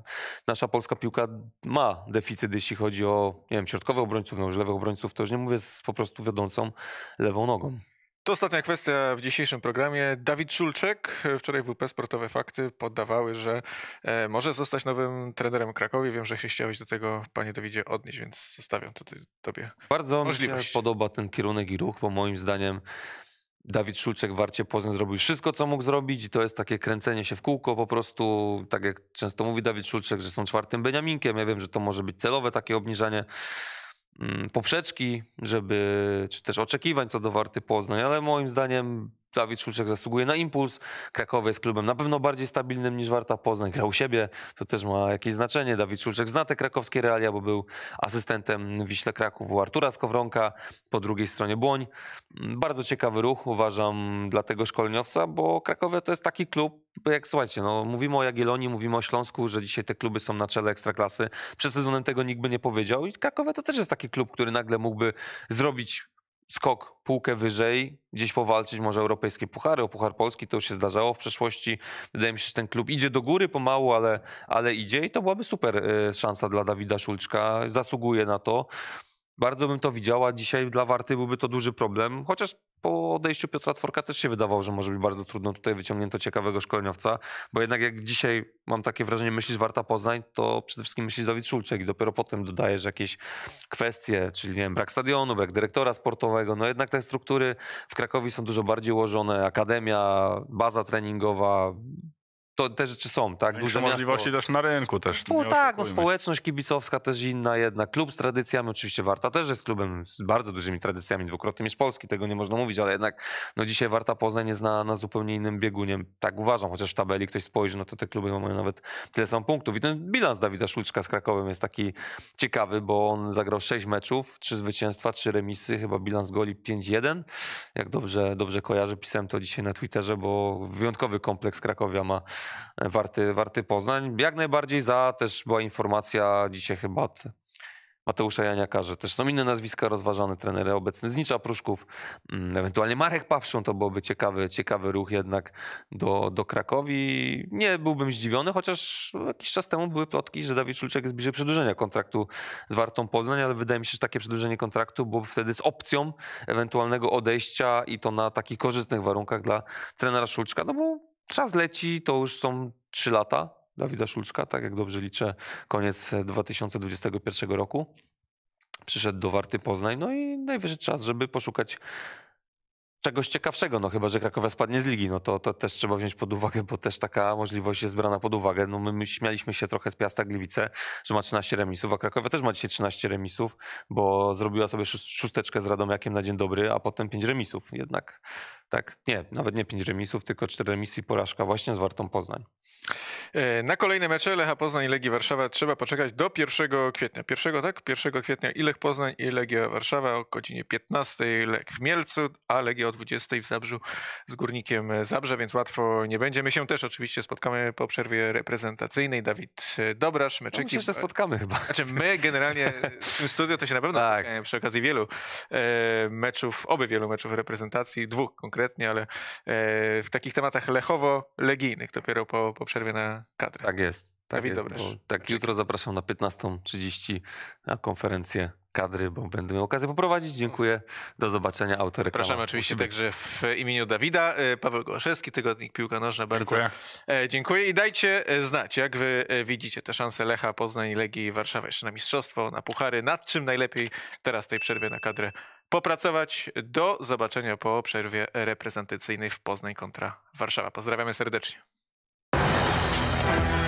nasza polska piłka ma deficyt, jeśli chodzi o nie wiem, środkowych obrońców, no już lewych obrońców, to już nie mówię z po prostu wiodącą lewą nogą. To ostatnia kwestia w dzisiejszym programie. Dawid Szulczek, wczoraj WP Sportowe Fakty poddawały, że e, może zostać nowym trenerem Krakowi. Wiem, że się chciałeś do tego, panie Dawidzie, odnieść, więc zostawiam to tobie Bardzo możliwość. mi się podoba ten kierunek i ruch, bo moim zdaniem Dawid Szulczek w Warcie Poznań zrobił wszystko, co mógł zrobić i to jest takie kręcenie się w kółko po prostu, tak jak często mówi Dawid Szulczek, że są czwartym Beniaminkiem. Ja wiem, że to może być celowe takie obniżanie Mm, poprzeczki, żeby, czy też oczekiwań co do Warty Poznań, ale moim zdaniem Dawid Szulczek zasługuje na impuls. Krakowie jest klubem na pewno bardziej stabilnym niż Warta Poznań. Grał u siebie, to też ma jakieś znaczenie. Dawid Szulczek zna te krakowskie realia, bo był asystentem Wiśle Kraków u Artura Skowronka, po drugiej stronie Błoń. Bardzo ciekawy ruch uważam dla tego szkoleniowca, bo Krakowie to jest taki klub, jak słuchajcie, no, mówimy o Jagiellonii, mówimy o Śląsku, że dzisiaj te kluby są na czele Ekstraklasy. Przed sezonem tego nikt by nie powiedział i Krakowie to też jest taki klub, który nagle mógłby zrobić skok półkę wyżej, gdzieś powalczyć może europejskie puchary, o Puchar Polski, to już się zdarzało w przeszłości. Wydaje mi się, że ten klub idzie do góry pomału, ale, ale idzie i to byłaby super y, szansa dla Dawida Szulczka, zasługuje na to. Bardzo bym to widziała. dzisiaj dla Warty byłby to duży problem, chociaż po odejściu Piotra Tworka też się wydawało, że może być bardzo trudno. Tutaj wyciągnięto ciekawego szkoleniowca, bo jednak jak dzisiaj mam takie wrażenie, myślisz Warta Poznań, to przede wszystkim myślisz Dawid Szulczek i dopiero potem dodajesz jakieś kwestie, czyli nie wiem, brak stadionu, brak dyrektora sportowego. No jednak te struktury w Krakowie są dużo bardziej ułożone. Akademia, baza treningowa, to te rzeczy są, tak? No Duże możliwości miasto. też na rynku też. No tak, no, społeczność kibicowska też inna jedna. Klub z tradycjami oczywiście Warta też jest klubem z bardzo dużymi tradycjami, dwukrotnie jest Polski, tego nie można mówić, ale jednak no dzisiaj Warta Poznań jest na, na zupełnie innym biegunie. Tak uważam, chociaż w tabeli ktoś spojrzy, no to te kluby mają nawet tyle samo punktów. I ten bilans Dawida Szulczka z Krakowem jest taki ciekawy, bo on zagrał 6 meczów, 3 zwycięstwa, 3 remisy, chyba bilans goli 5-1. Jak dobrze, dobrze kojarzę, pisałem to dzisiaj na Twitterze, bo wyjątkowy kompleks Krakowia ma warty, warty Poznań. Jak najbardziej za, też była informacja dzisiaj chyba od Mateusza Janiaka, że też są inne nazwiska rozważane, trener obecny Znicza Pruszków, mm, ewentualnie Marek Pawszą, to byłoby ciekawy, ciekawy ruch jednak do, do Krakowi. Nie byłbym zdziwiony, chociaż jakiś czas temu były plotki, że Dawid Szulczek zbliży przedłużenia kontraktu z Wartą Poznań, ale wydaje mi się, że takie przedłużenie kontraktu byłoby wtedy z opcją ewentualnego odejścia i to na takich korzystnych warunkach dla trenera Szulczka, no bo czas leci, to już są trzy lata Dawida Szulczka, tak jak dobrze liczę, koniec 2021 e, roku. Przyszedł do Warty Poznań, no i najwyższy czas, żeby poszukać czegoś ciekawszego, no chyba, że Krakowia spadnie z ligi, no to, to też trzeba wziąć pod uwagę, bo też taka możliwość jest brana pod uwagę. No my, my śmialiśmy się trochę z Piasta Gliwice, że ma 13 remisów, a Krakowia też ma dzisiaj 13 remisów, bo zrobiła sobie szósteczkę z Radomiakiem na dzień dobry, a potem 5 remisów jednak. Tak, nie, nawet nie 5 remisów, tylko 4 remisy i porażka właśnie z Wartą Poznań. E, na kolejne mecze Lecha Poznań i Legii Warszawa trzeba poczekać do 1 kwietnia. 1, tak? 1 kwietnia i Lech Poznań i Legia Warszawa o godzinie 15 Lech w Mielcu, a Legia o 20 w Zabrzu z Górnikiem Zabrze, więc łatwo nie będzie. My się też oczywiście spotkamy po przerwie reprezentacyjnej. Dawid Dobrasz, meczyki. No, myślę, spotkamy chyba. Znaczy my generalnie w tym studiu to się na pewno tak. spotkamy przy okazji wielu e, meczów, oby wielu meczów reprezentacji, dwóch konkretnie, ale e, w takich tematach lechowo-legijnych dopiero po, po przerwie na kadry. Tak jest. Tak, jest, bo, tak jutro zapraszam na 15.30 na konferencję kadry, bo będę miał okazję poprowadzić. Dziękuję. Do zobaczenia. Autory. Zapraszamy oczywiście także w imieniu Dawida. Y, Paweł Głoszewski, Tygodnik Piłka Nożna. Bardzo dziękuję. E, dziękuję. i dajcie e, znać, jak wy e, widzicie te szanse Lecha, Poznań, Legii Warszawa jeszcze na mistrzostwo, na puchary. Nad czym najlepiej teraz tej przerwie na kadrę popracować. Do zobaczenia po przerwie reprezentacyjnej w Poznań kontra Warszawa. Pozdrawiamy serdecznie. Thank you.